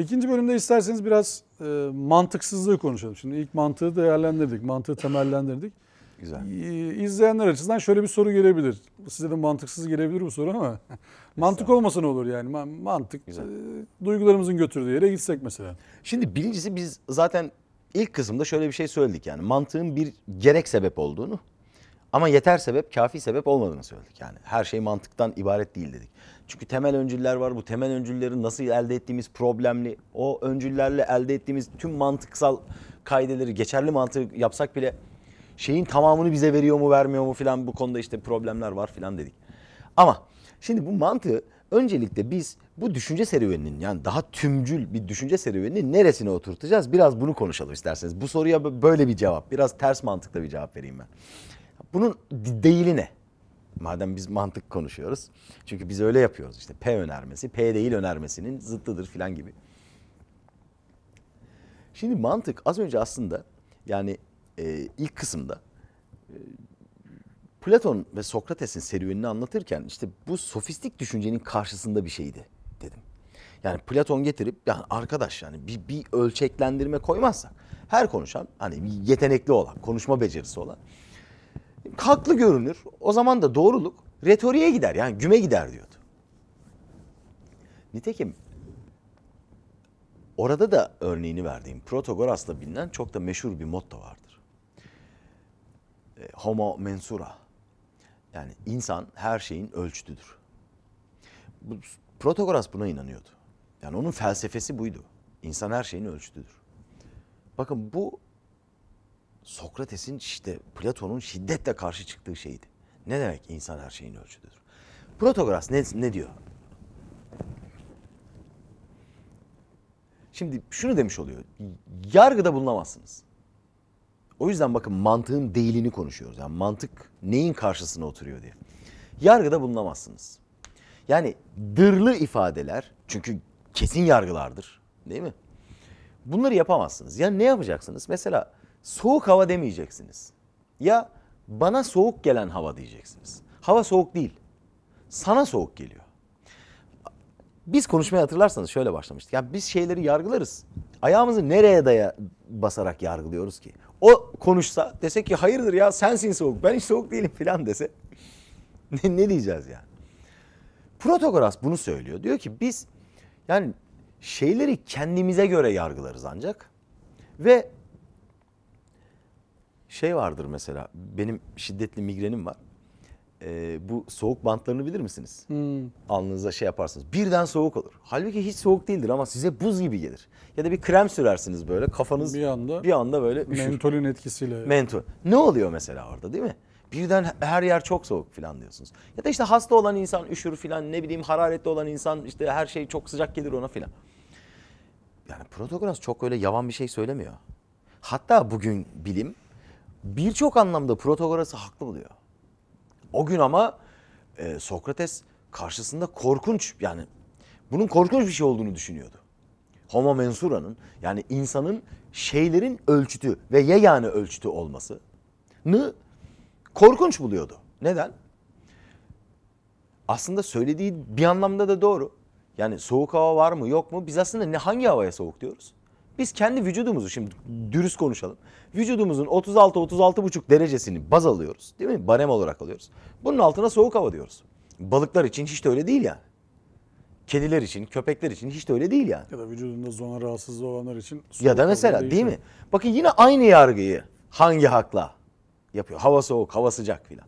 İkinci bölümde isterseniz biraz e, mantıksızlığı konuşalım. Şimdi ilk mantığı değerlendirdik, mantığı temellendirdik. Güzel. İzleyenler açısından şöyle bir soru gelebilir. Size de mantıksız gelebilir bu soru ama mantık olmasa ne olur yani? Mantık E, duygularımızın götürdüğü yere gitsek mesela. Şimdi birincisi biz zaten ilk kısımda şöyle bir şey söyledik yani mantığın bir gerek sebep olduğunu ama yeter sebep, kafi sebep olmadığını söyledik. Yani her şey mantıktan ibaret değil dedik. Çünkü temel öncüller var. Bu temel öncülleri nasıl elde ettiğimiz problemli. O öncüllerle elde ettiğimiz tüm mantıksal kaydeleri geçerli mantık yapsak bile şeyin tamamını bize veriyor mu vermiyor mu filan bu konuda işte problemler var filan dedik. Ama şimdi bu mantığı öncelikle biz bu düşünce serüveninin yani daha tümcül bir düşünce serüveninin neresine oturtacağız? Biraz bunu konuşalım isterseniz. Bu soruya böyle bir cevap, biraz ters mantıkla bir cevap vereyim ben. Bunun değili ne? Madem biz mantık konuşuyoruz. Çünkü biz öyle yapıyoruz işte. P önermesi, P değil önermesinin zıttıdır filan gibi. Şimdi mantık az önce aslında yani e, ilk kısımda e, Platon ve Sokrates'in serüvenini anlatırken işte bu sofistik düşüncenin karşısında bir şeydi dedim. Yani Platon getirip yani arkadaş yani bir, bir ölçeklendirme koymazsak her konuşan hani yetenekli olan, konuşma becerisi olan haklı görünür. O zaman da doğruluk retoriğe gider yani güme gider diyordu. Nitekim orada da örneğini verdiğim Protagoras'la bilinen çok da meşhur bir motto vardır. E, homo mensura. Yani insan her şeyin ölçütüdür. Bu, Protagoras buna inanıyordu. Yani onun felsefesi buydu. İnsan her şeyin ölçütüdür. Bakın bu Sokrates'in işte Platon'un şiddetle karşı çıktığı şeydi. Ne demek insan her şeyin ölçüdür? Protogoras ne, ne diyor? Şimdi şunu demiş oluyor. Yargıda bulunamazsınız. O yüzden bakın mantığın değilini konuşuyoruz. Yani mantık neyin karşısına oturuyor diye. Yargıda bulunamazsınız. Yani dırlı ifadeler çünkü kesin yargılardır değil mi? Bunları yapamazsınız. Yani ne yapacaksınız? Mesela soğuk hava demeyeceksiniz. Ya bana soğuk gelen hava diyeceksiniz. Hava soğuk değil. Sana soğuk geliyor. Biz konuşmayı hatırlarsanız şöyle başlamıştık. Ya biz şeyleri yargılarız. Ayağımızı nereye daya basarak yargılıyoruz ki? O konuşsa dese ki hayırdır ya sensin soğuk ben hiç soğuk değilim filan dese ne, ne diyeceğiz yani? Protagoras bunu söylüyor. Diyor ki biz yani şeyleri kendimize göre yargılarız ancak ve şey vardır mesela benim şiddetli migrenim var. Ee, bu soğuk bantlarını bilir misiniz? Hmm. Alnınıza şey yaparsınız. Birden soğuk olur. Halbuki hiç soğuk değildir ama size buz gibi gelir. Ya da bir krem sürersiniz böyle kafanız bir anda, bir anda böyle üşür. Mentolün etkisiyle. Mentol. Ne oluyor mesela orada değil mi? birden her yer çok soğuk falan diyorsunuz. Ya da işte hasta olan insan üşür falan ne bileyim hararetli olan insan işte her şey çok sıcak gelir ona falan. Yani protokol çok öyle yavan bir şey söylemiyor. Hatta bugün bilim birçok anlamda Protagoras'ı haklı buluyor. O gün ama e, Sokrates karşısında korkunç yani bunun korkunç bir şey olduğunu düşünüyordu. Homo mensura'nın yani insanın şeylerin ölçütü ve yegane ölçütü olmasını korkunç buluyordu. Neden? Aslında söylediği bir anlamda da doğru. Yani soğuk hava var mı yok mu? Biz aslında ne hangi havaya soğuk diyoruz? Biz kendi vücudumuzu şimdi dürüst konuşalım. Vücudumuzun 36-36,5 derecesini baz alıyoruz değil mi? Barem olarak alıyoruz. Bunun altına soğuk hava diyoruz. Balıklar için hiç de öyle değil ya. Kediler için, köpekler için hiç de öyle değil yani. Ya da vücudunda zona rahatsızlığı olanlar için. Ya da mesela değil mi? Bakın yine aynı yargıyı hangi hakla yapıyor? Hava soğuk, hava sıcak filan.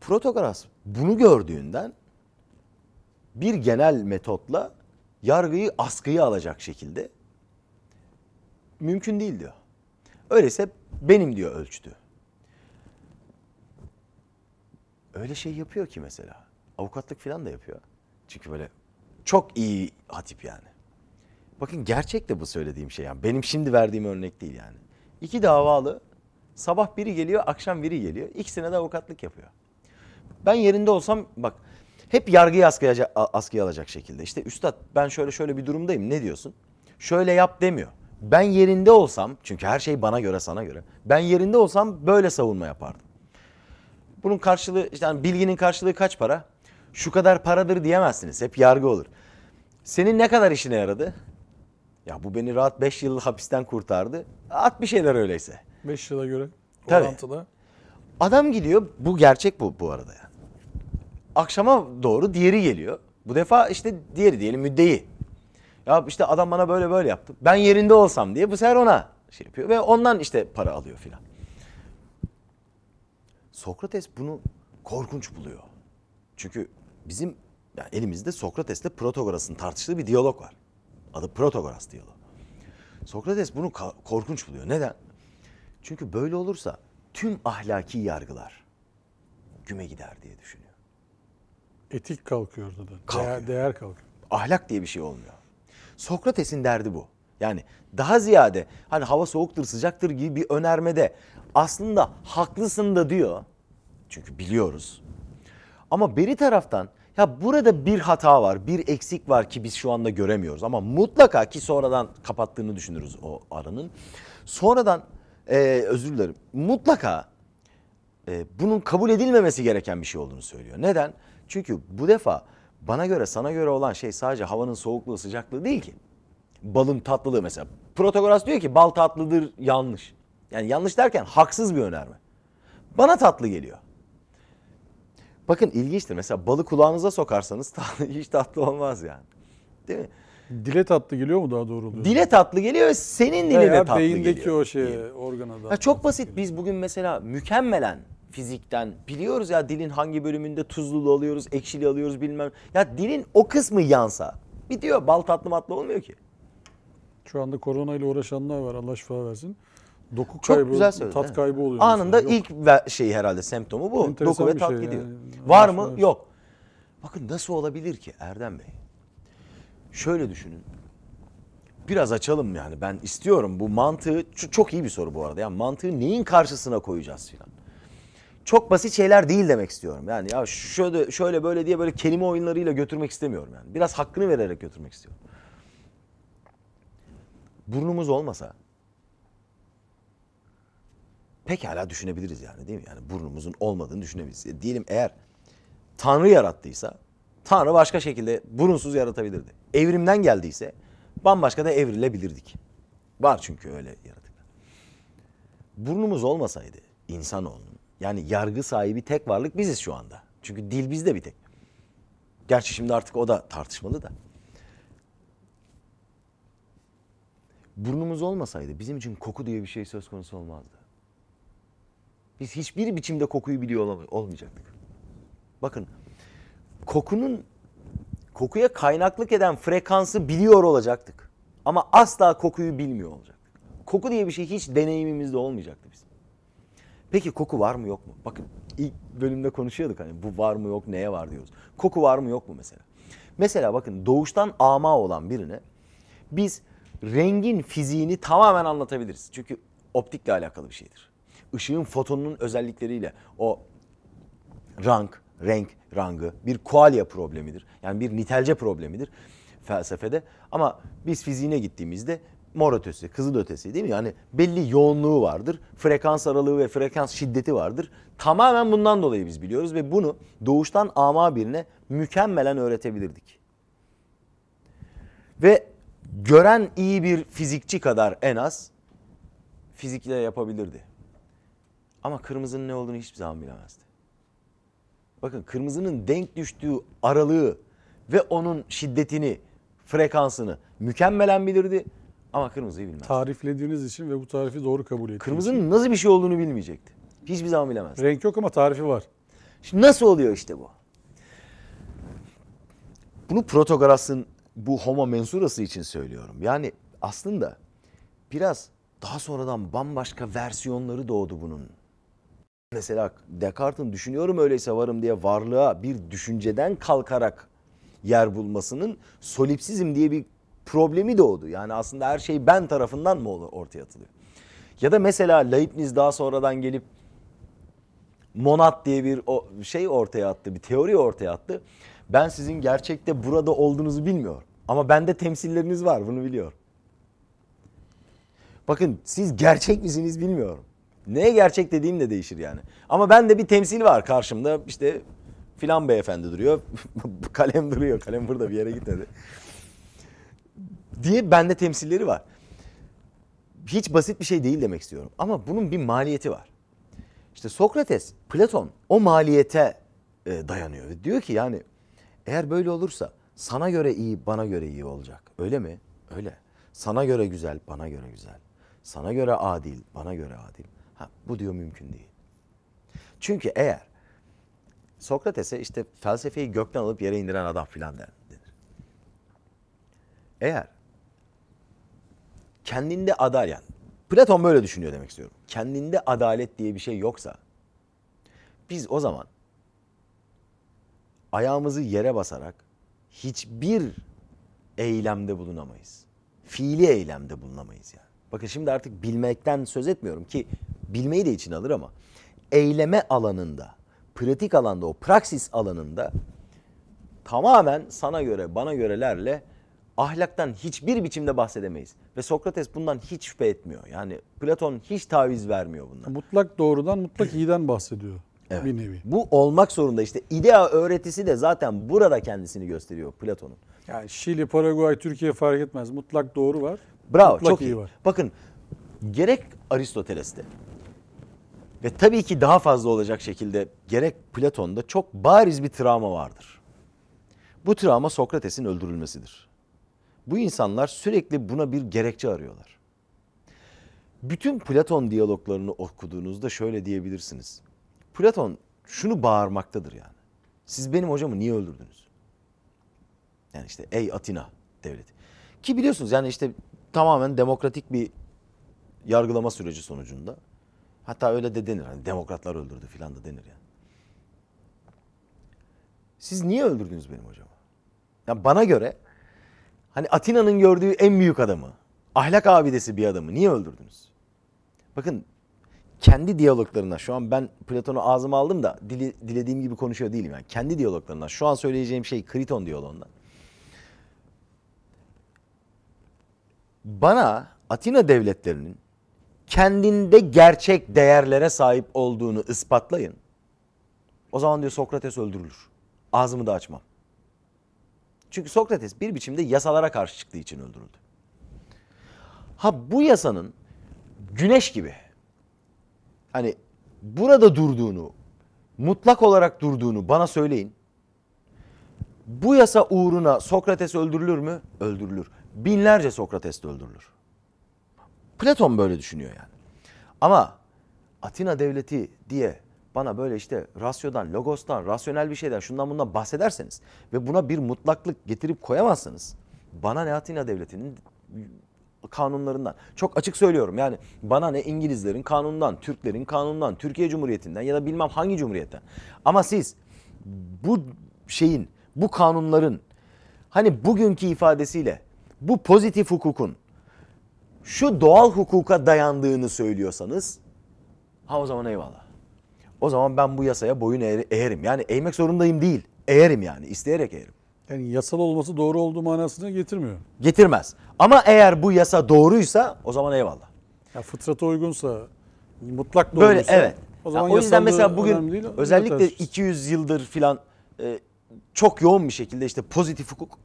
Protogoras bunu gördüğünden bir genel metotla yargıyı askıya alacak şekilde mümkün değil diyor. Öyleyse benim diyor ölçtü. Öyle şey yapıyor ki mesela. Avukatlık falan da yapıyor. Çünkü böyle çok iyi hatip yani. Bakın gerçek de bu söylediğim şey yani. Benim şimdi verdiğim örnek değil yani. İki davalı sabah biri geliyor akşam biri geliyor. İkisine de avukatlık yapıyor. Ben yerinde olsam bak hep yargıyı askıya, askıya alacak şekilde. İşte üstad ben şöyle şöyle bir durumdayım ne diyorsun? Şöyle yap demiyor. Ben yerinde olsam çünkü her şey bana göre sana göre. Ben yerinde olsam böyle savunma yapardım. Bunun karşılığı yani bilginin karşılığı kaç para? Şu kadar paradır diyemezsiniz. Hep yargı olur. Senin ne kadar işine yaradı? Ya bu beni rahat 5 yıl hapisten kurtardı. At bir şeyler öyleyse. 5 yıla göre Tabii. orantılı. Adam gidiyor. Bu gerçek bu bu arada. ya. Akşama doğru diğeri geliyor. Bu defa işte diğeri diyelim müddeyi. Ya işte adam bana böyle böyle yaptı. Ben yerinde olsam diye bu sefer ona şey yapıyor ve ondan işte para alıyor filan. Sokrates bunu korkunç buluyor. Çünkü bizim yani elimizde Sokrates'le Protagoras'ın tartıştığı bir diyalog var. Adı Protagoras diyalog. Sokrates bunu korkunç buluyor. Neden? Çünkü böyle olursa tüm ahlaki yargılar güme gider diye düşünüyor. Etik kalkıyor ortadan. Kalkıyor. Değer, değer kalkıyor. Ahlak diye bir şey olmuyor. Sokrates'in derdi bu. Yani daha ziyade hani hava soğuktur sıcaktır gibi bir önermede aslında haklısın da diyor. Çünkü biliyoruz. Ama beri taraftan ya burada bir hata var, bir eksik var ki biz şu anda göremiyoruz. Ama mutlaka ki sonradan kapattığını düşünürüz o aranın. Sonradan e, özür dilerim mutlaka e, bunun kabul edilmemesi gereken bir şey olduğunu söylüyor. Neden? Çünkü bu defa bana göre sana göre olan şey sadece havanın soğukluğu sıcaklığı değil ki. Balın tatlılığı mesela. Protagoras diyor ki bal tatlıdır yanlış. Yani yanlış derken haksız bir önerme. Bana tatlı geliyor. Bakın ilginçtir mesela balı kulağınıza sokarsanız hiç tatlı olmaz yani. Değil mi? Dile tatlı geliyor mu daha doğru oluyor? Dile tatlı geliyor ve senin diline tatlı geliyor. beyindeki o şey organa da. çok basit. Geliyor. Biz bugün mesela mükemmelen fizikten. Biliyoruz ya dilin hangi bölümünde tuzlulu alıyoruz, ekşili alıyoruz bilmem. Ya dilin o kısmı yansa diyor? Bal tatlı matlı olmuyor ki. Şu anda korona ile uğraşanlar var Allah şifa versin. Doku Çok kaybı, güzel söyledin, tat kaybı oluyor. Anında ilk şey herhalde semptomu bu. Enteresan Doku ve tat şey gidiyor. yani. Var mı? şifa Yok. Bakın nasıl olabilir ki Erdem Bey? Şöyle düşünün. Biraz açalım yani ben istiyorum bu mantığı çok iyi bir soru bu arada. Yani mantığı neyin karşısına koyacağız filan çok basit şeyler değil demek istiyorum. Yani ya şöyle şöyle böyle diye böyle kelime oyunlarıyla götürmek istemiyorum yani. Biraz hakkını vererek götürmek istiyorum. Burnumuz olmasa pekala düşünebiliriz yani değil mi? Yani burnumuzun olmadığını düşünebiliriz. E, diyelim eğer Tanrı yarattıysa Tanrı başka şekilde burunsuz yaratabilirdi. Evrimden geldiyse bambaşka da evrilebilirdik. Var çünkü öyle yaratıklar. Burnumuz olmasaydı insanoğlunun yani yargı sahibi tek varlık biziz şu anda. Çünkü dil bizde bir tek. Gerçi şimdi artık o da tartışmalı da. Burnumuz olmasaydı bizim için koku diye bir şey söz konusu olmazdı. Biz hiçbir biçimde kokuyu biliyor olmay olmayacaktık. Bakın kokunun kokuya kaynaklık eden frekansı biliyor olacaktık. Ama asla kokuyu bilmiyor olacaktık. Koku diye bir şey hiç deneyimimizde olmayacaktı bizim. Peki koku var mı yok mu? Bakın ilk bölümde konuşuyorduk hani bu var mı yok neye var diyoruz. Koku var mı yok mu mesela? Mesela bakın doğuştan ama olan birine biz rengin fiziğini tamamen anlatabiliriz. Çünkü optikle alakalı bir şeydir. Işığın fotonunun özellikleriyle o rank, renk, rangı bir kualya problemidir. Yani bir nitelce problemidir felsefede. Ama biz fiziğine gittiğimizde mor ötesi, kızıl ötesi değil mi? Yani belli yoğunluğu vardır. Frekans aralığı ve frekans şiddeti vardır. Tamamen bundan dolayı biz biliyoruz ve bunu doğuştan ama birine mükemmelen öğretebilirdik. Ve gören iyi bir fizikçi kadar en az fizikle yapabilirdi. Ama kırmızının ne olduğunu hiçbir zaman bilemezdi. Bakın kırmızının denk düştüğü aralığı ve onun şiddetini, frekansını mükemmelen bilirdi ama kırmızıyı bilmez. Tariflediğiniz için ve bu tarifi doğru kabul ettiğiniz Kırmızının için. nasıl bir şey olduğunu bilmeyecekti. Hiçbir zaman bilemez. Renk yok ama tarifi var. Şimdi nasıl oluyor işte bu? Bunu Protogoras'ın bu Homo mensurası için söylüyorum. Yani aslında biraz daha sonradan bambaşka versiyonları doğdu bunun. Mesela Descartes'in düşünüyorum öyleyse varım diye varlığa bir düşünceden kalkarak yer bulmasının solipsizm diye bir problemi doğdu. Yani aslında her şey ben tarafından mı ortaya atılıyor? Ya da mesela Leibniz daha sonradan gelip Monat diye bir şey ortaya attı, bir teori ortaya attı. Ben sizin gerçekte burada olduğunuzu bilmiyorum. Ama bende temsilleriniz var, bunu biliyorum. Bakın siz gerçek misiniz bilmiyorum. Neye gerçek dediğim de değişir yani. Ama bende bir temsil var karşımda işte filan beyefendi duruyor. kalem duruyor, kalem burada bir yere gitmedi diye bende temsilleri var. Hiç basit bir şey değil demek istiyorum. Ama bunun bir maliyeti var. İşte Sokrates, Platon o maliyete e, dayanıyor. Ve diyor ki yani eğer böyle olursa sana göre iyi, bana göre iyi olacak. Öyle mi? Öyle. Sana göre güzel, bana göre güzel. Sana göre adil, bana göre adil. Ha, bu diyor mümkün değil. Çünkü eğer Sokrates'e işte felsefeyi gökten alıp yere indiren adam filan denir. Eğer kendinde adalet yani Platon böyle düşünüyor demek istiyorum. Kendinde adalet diye bir şey yoksa biz o zaman ayağımızı yere basarak hiçbir eylemde bulunamayız. Fiili eylemde bulunamayız yani. Bakın şimdi artık bilmekten söz etmiyorum ki bilmeyi de için alır ama eyleme alanında, pratik alanda, o praksis alanında tamamen sana göre, bana görelerle ahlaktan hiçbir biçimde bahsedemeyiz. Ve Sokrates bundan hiç şüphe etmiyor. Yani Platon hiç taviz vermiyor bundan. Mutlak doğrudan mutlak iyiden bahsediyor. Evet. Bir nevi. Bu olmak zorunda işte idea öğretisi de zaten burada kendisini gösteriyor Platon'un. Yani Şili, Paraguay, Türkiye fark etmez. Mutlak doğru var. Bravo mutlak çok iyi. iyi var. Bakın gerek Aristoteles'te ve tabii ki daha fazla olacak şekilde gerek Platon'da çok bariz bir travma vardır. Bu travma Sokrates'in öldürülmesidir. Bu insanlar sürekli buna bir gerekçe arıyorlar. Bütün Platon diyaloglarını okuduğunuzda şöyle diyebilirsiniz. Platon şunu bağırmaktadır yani. Siz benim hocamı niye öldürdünüz? Yani işte ey Atina devleti. Ki biliyorsunuz yani işte tamamen demokratik bir yargılama süreci sonucunda. Hatta öyle de denir. Hani demokratlar öldürdü filan da denir yani. Siz niye öldürdünüz benim hocamı? Yani bana göre Hani Atina'nın gördüğü en büyük adamı, ahlak abidesi bir adamı niye öldürdünüz? Bakın kendi diyaloglarına şu an ben Platon'u ağzıma aldım da dili, dilediğim gibi konuşuyor değilim. Yani kendi diyaloglarından şu an söyleyeceğim şey Kriton diyalogundan. Bana Atina devletlerinin kendinde gerçek değerlere sahip olduğunu ispatlayın. O zaman diyor Sokrates öldürülür. Ağzımı da açmam. Çünkü Sokrates bir biçimde yasalara karşı çıktığı için öldürüldü. Ha bu yasanın güneş gibi hani burada durduğunu, mutlak olarak durduğunu bana söyleyin. Bu yasa uğruna Sokrates öldürülür mü? Öldürülür. Binlerce Sokrates de öldürülür. Platon böyle düşünüyor yani. Ama Atina devleti diye bana böyle işte rasyodan, logostan, rasyonel bir şeyden, şundan bundan bahsederseniz ve buna bir mutlaklık getirip koyamazsınız. Bana ne Atina Devleti'nin kanunlarından. Çok açık söylüyorum yani bana ne İngilizlerin kanundan Türklerin kanundan Türkiye Cumhuriyeti'nden ya da bilmem hangi cumhuriyetten. Ama siz bu şeyin, bu kanunların hani bugünkü ifadesiyle bu pozitif hukukun şu doğal hukuka dayandığını söylüyorsanız ha o zaman eyvallah. O zaman ben bu yasaya boyun eğerim. Yani eğmek zorundayım değil. Eğerim yani. isteyerek eğerim. Yani yasal olması doğru olduğu manasını getirmiyor. Getirmez. Ama eğer bu yasa doğruysa o zaman eyvallah. Ya fıtrata uygunsa, mutlak doğruysa. Böyle evet. O, zaman yani o yüzden mesela bugün değil, özellikle 200 yıldır filan e, çok yoğun bir şekilde işte pozitif hukuk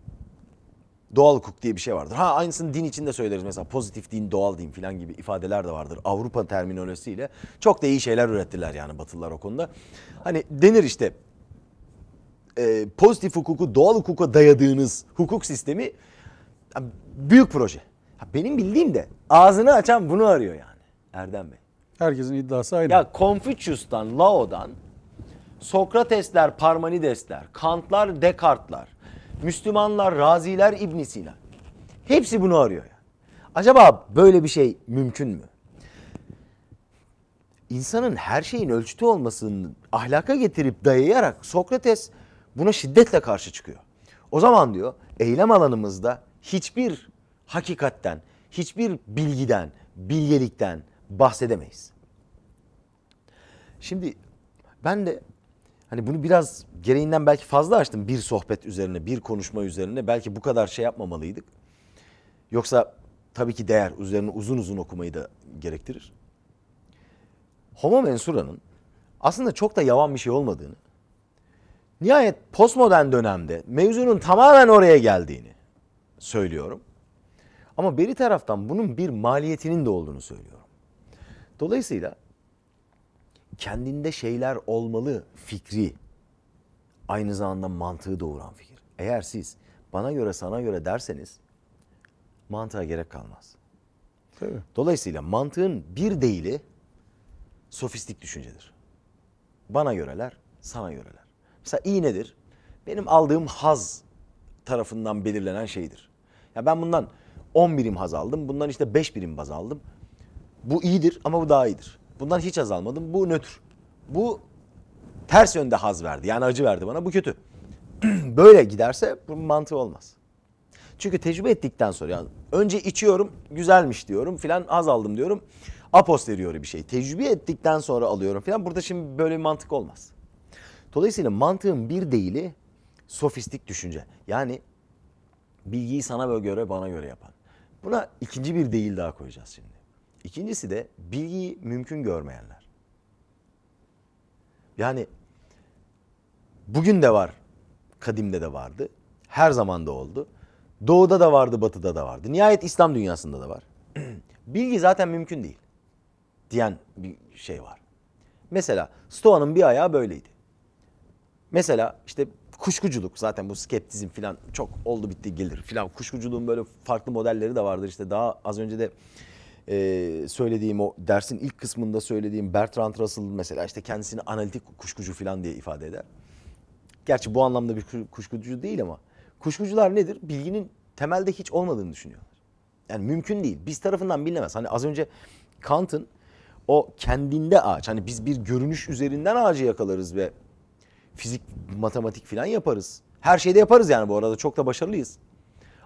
doğal hukuk diye bir şey vardır. Ha aynısını din içinde söyleriz mesela pozitif din, doğal din filan gibi ifadeler de vardır. Avrupa terminolojisiyle çok da iyi şeyler ürettiler yani Batılılar o konuda. Hani denir işte e, pozitif hukuku doğal hukuka dayadığınız hukuk sistemi büyük proje. Benim bildiğim de ağzını açan bunu arıyor yani Erdem Bey. Herkesin iddiası aynı. Ya Confucius'tan, Lao'dan, Sokratesler, Parmenidesler, Kantlar, Descartesler. Müslümanlar, Raziler, İbn Sina. Hepsi bunu arıyor. Acaba böyle bir şey mümkün mü? İnsanın her şeyin ölçütü olmasını ahlaka getirip dayayarak Sokrates buna şiddetle karşı çıkıyor. O zaman diyor eylem alanımızda hiçbir hakikatten, hiçbir bilgiden, bilgelikten bahsedemeyiz. Şimdi ben de Hani bunu biraz gereğinden belki fazla açtım bir sohbet üzerine, bir konuşma üzerine. Belki bu kadar şey yapmamalıydık. Yoksa tabii ki değer üzerine uzun uzun okumayı da gerektirir. Homo mensura'nın aslında çok da yavan bir şey olmadığını, nihayet postmodern dönemde mevzunun tamamen oraya geldiğini söylüyorum. Ama beri taraftan bunun bir maliyetinin de olduğunu söylüyorum. Dolayısıyla kendinde şeyler olmalı fikri aynı zamanda mantığı doğuran fikir. Eğer siz bana göre sana göre derseniz mantığa gerek kalmaz. Tabii. Dolayısıyla mantığın bir değili sofistik düşüncedir. Bana göreler, sana göreler. Mesela iyi nedir? Benim aldığım haz tarafından belirlenen şeydir. Ya ben bundan 10 birim haz aldım, bundan işte 5 birim baz aldım. Bu iyidir ama bu daha iyidir. Bundan hiç haz almadım. Bu nötr. Bu ters yönde haz verdi. Yani acı verdi bana. Bu kötü. Böyle giderse bunun mantığı olmaz. Çünkü tecrübe ettikten sonra yani önce içiyorum güzelmiş diyorum filan az aldım diyorum. A posteriori bir şey. Tecrübe ettikten sonra alıyorum filan. Burada şimdi böyle bir mantık olmaz. Dolayısıyla mantığın bir değili sofistik düşünce. Yani bilgiyi sana göre bana göre yapan. Buna ikinci bir değil daha koyacağız şimdi. İkincisi de bilgiyi mümkün görmeyenler. Yani bugün de var, kadimde de vardı, her zaman da oldu. Doğuda da vardı, batıda da vardı. Nihayet İslam dünyasında da var. Bilgi zaten mümkün değil diyen bir şey var. Mesela Stoa'nın bir ayağı böyleydi. Mesela işte kuşkuculuk zaten bu skeptizm filan çok oldu bitti gelir filan. Kuşkuculuğun böyle farklı modelleri de vardır işte daha az önce de e, söylediğim o dersin ilk kısmında söylediğim Bertrand Russell mesela işte kendisini analitik kuşkucu falan diye ifade eder. Gerçi bu anlamda bir kuşkucu değil ama kuşkucular nedir? Bilginin temelde hiç olmadığını düşünüyorlar. Yani mümkün değil. Biz tarafından bilinemez. Hani az önce Kant'ın o kendinde ağaç. Hani biz bir görünüş üzerinden ağacı yakalarız ve fizik, matematik filan yaparız. Her şeyde yaparız yani bu arada çok da başarılıyız.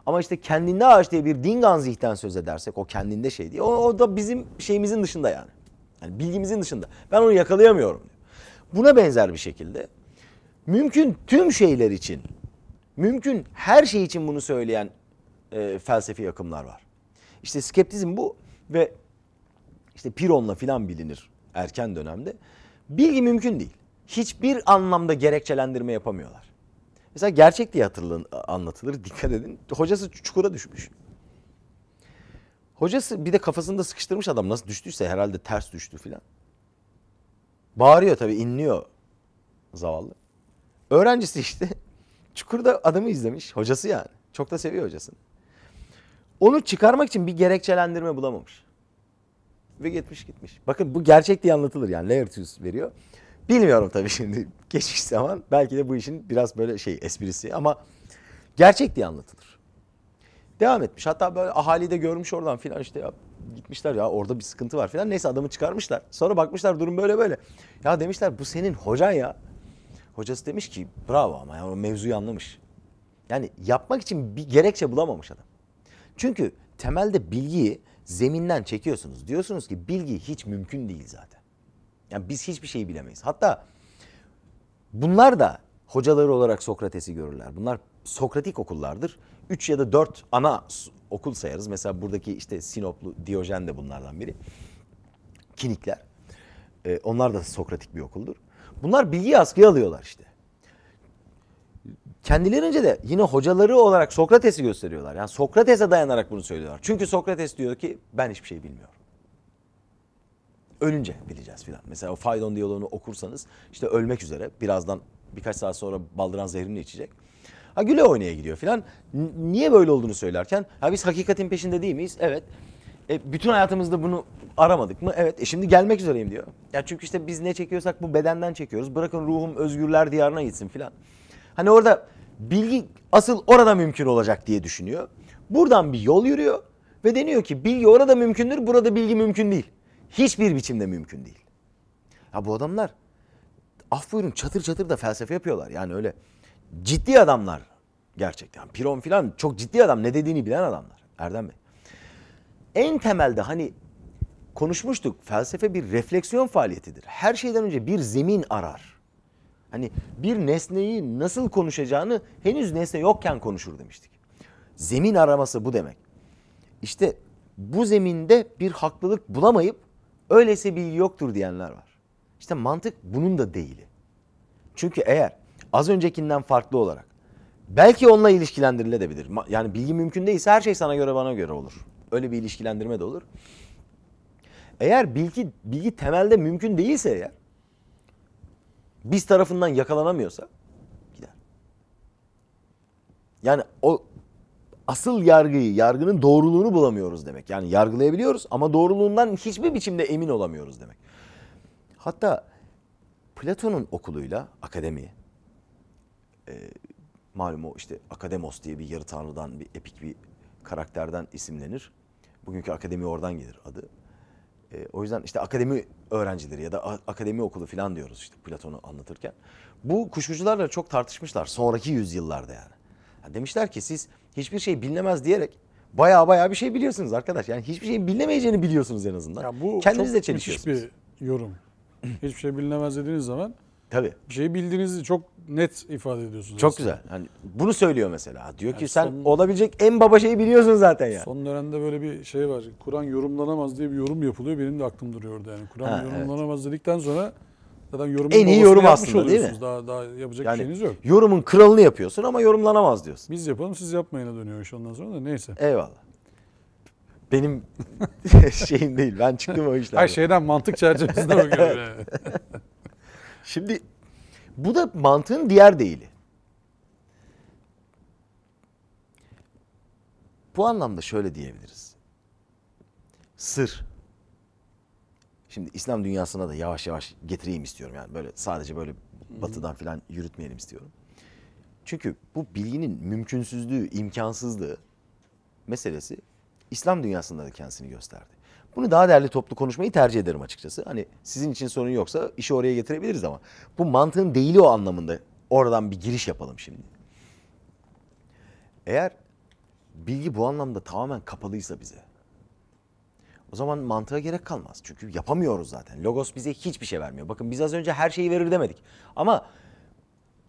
Ama işte kendinde ağaç diye bir dingan zihten söz edersek o kendinde şey diye. O, o da bizim şeyimizin dışında yani. yani. Bilgimizin dışında. Ben onu yakalayamıyorum. Buna benzer bir şekilde mümkün tüm şeyler için, mümkün her şey için bunu söyleyen e, felsefi akımlar var. İşte skeptizm bu ve işte Piron'la filan bilinir erken dönemde. Bilgi mümkün değil. Hiçbir anlamda gerekçelendirme yapamıyorlar. Mesela gerçek diye hatırlan, anlatılır. Dikkat edin. Hocası çukura düşmüş. Hocası bir de kafasında sıkıştırmış adam nasıl düştüyse herhalde ters düştü filan. Bağırıyor tabii inliyor zavallı. Öğrencisi işte çukurda adamı izlemiş. Hocası yani. Çok da seviyor hocasını. Onu çıkarmak için bir gerekçelendirme bulamamış. Ve gitmiş gitmiş. Bakın bu gerçek diye anlatılır yani. Laertius veriyor. Bilmiyorum tabii şimdi geçmiş zaman belki de bu işin biraz böyle şey esprisi ama gerçek diye anlatılır. Devam etmiş. Hatta böyle ahali de görmüş oradan filan işte ya gitmişler ya orada bir sıkıntı var filan. Neyse adamı çıkarmışlar. Sonra bakmışlar durum böyle böyle. Ya demişler bu senin hocan ya. Hocası demiş ki bravo ama yani o mevzuyu anlamış. Yani yapmak için bir gerekçe bulamamış adam. Çünkü temelde bilgiyi zeminden çekiyorsunuz. Diyorsunuz ki bilgi hiç mümkün değil zaten. Yani biz hiçbir şeyi bilemeyiz. Hatta bunlar da hocaları olarak Sokrates'i görürler. Bunlar Sokratik okullardır. Üç ya da dört ana okul sayarız. Mesela buradaki işte Sinoplu Diyojen de bunlardan biri. Kinikler. Ee, onlar da Sokratik bir okuldur. Bunlar bilgiyi askıya alıyorlar işte. Kendilerince de yine hocaları olarak Sokrates'i gösteriyorlar. Yani Sokrates'e dayanarak bunu söylüyorlar. Çünkü Sokrates diyor ki ben hiçbir şey bilmiyorum ölünce bileceğiz filan. Mesela o Faydon diyaloğunu okursanız işte ölmek üzere birazdan birkaç saat sonra baldıran zehrini içecek. Ha güle oynaya gidiyor filan. Niye böyle olduğunu söylerken ha biz hakikatin peşinde değil miyiz? Evet. E, bütün hayatımızda bunu aramadık mı? Evet. E şimdi gelmek üzereyim diyor. Ya çünkü işte biz ne çekiyorsak bu bedenden çekiyoruz. Bırakın ruhum özgürler diyarına gitsin filan. Hani orada bilgi asıl orada mümkün olacak diye düşünüyor. Buradan bir yol yürüyor ve deniyor ki bilgi orada mümkündür, burada bilgi mümkün değil. Hiçbir biçimde mümkün değil. Ya bu adamlar af buyurun çatır çatır da felsefe yapıyorlar. Yani öyle ciddi adamlar gerçekten. Piron filan çok ciddi adam ne dediğini bilen adamlar Erdem Bey. En temelde hani konuşmuştuk felsefe bir refleksiyon faaliyetidir. Her şeyden önce bir zemin arar. Hani bir nesneyi nasıl konuşacağını henüz nesne yokken konuşur demiştik. Zemin araması bu demek. İşte bu zeminde bir haklılık bulamayıp Öyleyse bilgi yoktur diyenler var. İşte mantık bunun da değili. Çünkü eğer az öncekinden farklı olarak belki onunla ilişkilendirilebilir. Yani bilgi mümkün değilse her şey sana göre bana göre olur. Öyle bir ilişkilendirme de olur. Eğer bilgi bilgi temelde mümkün değilse eğer biz tarafından yakalanamıyorsa gider. Yani o asıl yargıyı, yargının doğruluğunu bulamıyoruz demek. Yani yargılayabiliyoruz ama doğruluğundan hiçbir biçimde emin olamıyoruz demek. Hatta Platon'un okuluyla akademi, e, malum o işte Akademos diye bir yarı tanrıdan, bir epik bir karakterden isimlenir. Bugünkü akademi oradan gelir adı. E, o yüzden işte akademi öğrencileri ya da akademi okulu falan diyoruz işte Platon'u anlatırken. Bu kuşkucularla çok tartışmışlar sonraki yüzyıllarda yani. yani demişler ki siz hiçbir şey bilinemez diyerek baya baya bir şey biliyorsunuz arkadaş. Yani hiçbir şeyin bilinemeyeceğini biliyorsunuz en azından. Ya bu Kendiniz de çelişiyorsunuz. bir yorum. Hiçbir şey bilinemez dediğiniz zaman Tabii. bir şeyi bildiğinizi çok net ifade ediyorsunuz. Çok aslında. güzel. Yani bunu söylüyor mesela. Diyor yani ki sen son, olabilecek en baba şeyi biliyorsun zaten yani. Son dönemde böyle bir şey var. Kur'an yorumlanamaz diye bir yorum yapılıyor. Benim de aklım duruyor orada yani. Kur'an yorumlanamaz evet. dedikten sonra Zaten yorumun en iyi yorum aslında değil mi? Daha, daha yapacak yani, şeyiniz yok. Yorumun kralını yapıyorsun ama yorumlanamaz diyorsun. Biz yapalım siz yapmayına dönüyor iş ondan sonra da neyse. Eyvallah. Benim şeyim değil. Ben çıktım o işlerden. Her şeyden mantık çerçevesinde bakıyorum. Yani. Şimdi bu da mantığın diğer değili. Bu anlamda şöyle diyebiliriz. Sır Şimdi İslam dünyasına da yavaş yavaş getireyim istiyorum. Yani böyle sadece böyle batıdan filan yürütmeyelim istiyorum. Çünkü bu bilginin mümkünsüzlüğü, imkansızlığı meselesi İslam dünyasında da kendisini gösterdi. Bunu daha değerli toplu konuşmayı tercih ederim açıkçası. Hani sizin için sorun yoksa işi oraya getirebiliriz ama bu mantığın değil o anlamında oradan bir giriş yapalım şimdi. Eğer bilgi bu anlamda tamamen kapalıysa bize o zaman mantığa gerek kalmaz. Çünkü yapamıyoruz zaten. Logos bize hiçbir şey vermiyor. Bakın biz az önce her şeyi verir demedik. Ama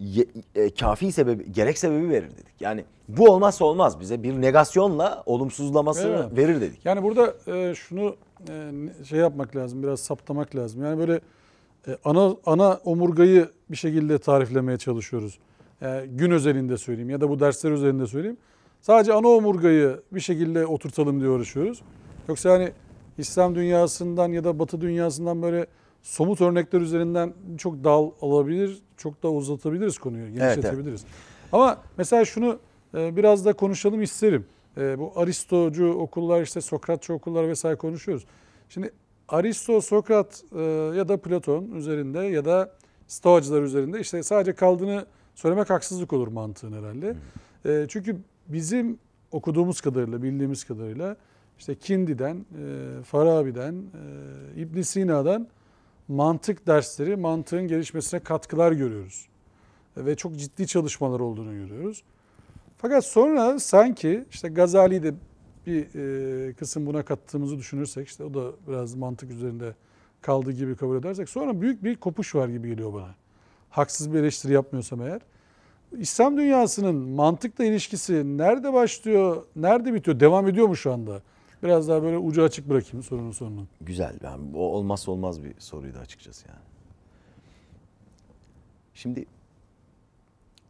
ye, e, kafi sebebi, gerek sebebi verir dedik. Yani bu olmazsa olmaz bize bir negasyonla olumsuzlamasını evet. verir dedik. Yani burada e, şunu e, şey yapmak lazım, biraz saptamak lazım. Yani böyle e, ana ana omurgayı bir şekilde tariflemeye çalışıyoruz. E, gün özelinde söyleyeyim ya da bu dersler özelinde söyleyeyim. Sadece ana omurgayı bir şekilde oturtalım diye uğraşıyoruz. Yoksa hani İslam dünyasından ya da Batı dünyasından böyle somut örnekler üzerinden çok dal alabilir, çok da uzatabiliriz konuyu, genişletebiliriz. Evet, evet. Ama mesela şunu e, biraz da konuşalım isterim. E, bu Aristocu okullar, işte Sokratçı okullar vesaire konuşuyoruz. Şimdi Aristo, Sokrat e, ya da Platon üzerinde ya da Stoacılar üzerinde işte sadece kaldığını söylemek haksızlık olur mantığın herhalde. Çünkü bizim okuduğumuz kadarıyla, bildiğimiz kadarıyla işte Kindi'den, e, Farabi'den, e, İbn Sina'dan mantık dersleri, mantığın gelişmesine katkılar görüyoruz. ve çok ciddi çalışmalar olduğunu görüyoruz. Fakat sonra sanki işte Gazali'de bir e, kısım buna kattığımızı düşünürsek, işte o da biraz mantık üzerinde kaldığı gibi kabul edersek sonra büyük bir kopuş var gibi geliyor bana. Haksız bir eleştiri yapmıyorsam eğer. İslam dünyasının mantıkla ilişkisi nerede başlıyor, nerede bitiyor, devam ediyor mu şu anda? Biraz daha böyle ucu açık bırakayım sorunun sonuna. Güzel. Yani o olmazsa olmaz bir soruydu açıkçası yani. Şimdi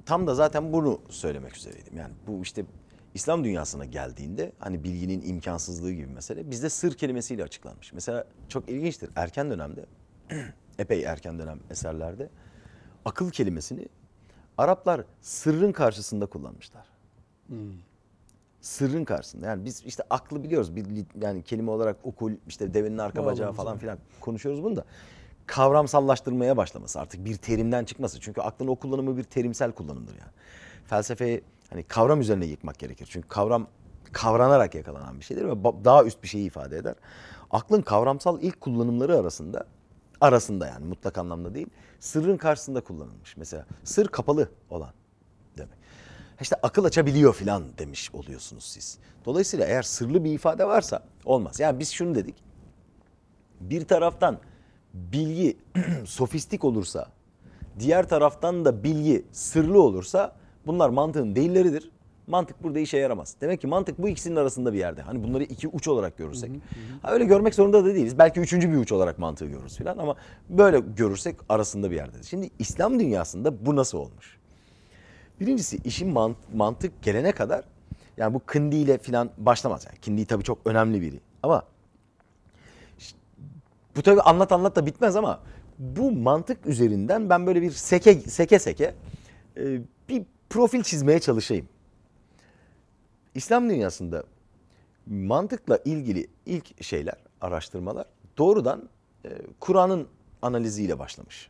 tam da zaten bunu söylemek üzereydim. Yani bu işte İslam dünyasına geldiğinde hani bilginin imkansızlığı gibi mesele bizde sır kelimesiyle açıklanmış. Mesela çok ilginçtir. Erken dönemde epey erken dönem eserlerde akıl kelimesini Araplar sırrın karşısında kullanmışlar. Hmm sırrın karşısında. Yani biz işte aklı biliyoruz. Bir, yani kelime olarak okul, işte devenin arka Vallahi bacağı falan filan konuşuyoruz bunu da. Kavramsallaştırmaya başlaması artık bir terimden çıkması. Çünkü aklın o kullanımı bir terimsel kullanımdır yani. Felsefeyi hani kavram üzerine yıkmak gerekir. Çünkü kavram kavranarak yakalanan bir şeydir ve daha üst bir şeyi ifade eder. Aklın kavramsal ilk kullanımları arasında arasında yani mutlak anlamda değil. Sırrın karşısında kullanılmış. Mesela sır kapalı olan işte akıl açabiliyor filan demiş oluyorsunuz siz. Dolayısıyla eğer sırlı bir ifade varsa olmaz. Yani biz şunu dedik. Bir taraftan bilgi sofistik olursa, diğer taraftan da bilgi sırlı olursa bunlar mantığın değilleridir. Mantık burada işe yaramaz. Demek ki mantık bu ikisinin arasında bir yerde. Hani bunları iki uç olarak görürsek. Hı hı Ha öyle görmek zorunda da değiliz. Belki üçüncü bir uç olarak mantığı görürüz filan ama böyle görürsek arasında bir yerde. Şimdi İslam dünyasında bu nasıl olmuş? Birincisi işin mant mantık gelene kadar yani bu kindi ile filan başlamaz. Yani kindi tabii çok önemli biri ama bu tabii anlat anlat da bitmez ama bu mantık üzerinden ben böyle bir seke seke seke e, bir profil çizmeye çalışayım. İslam dünyasında mantıkla ilgili ilk şeyler, araştırmalar doğrudan e, Kur'an'ın analiziyle başlamış.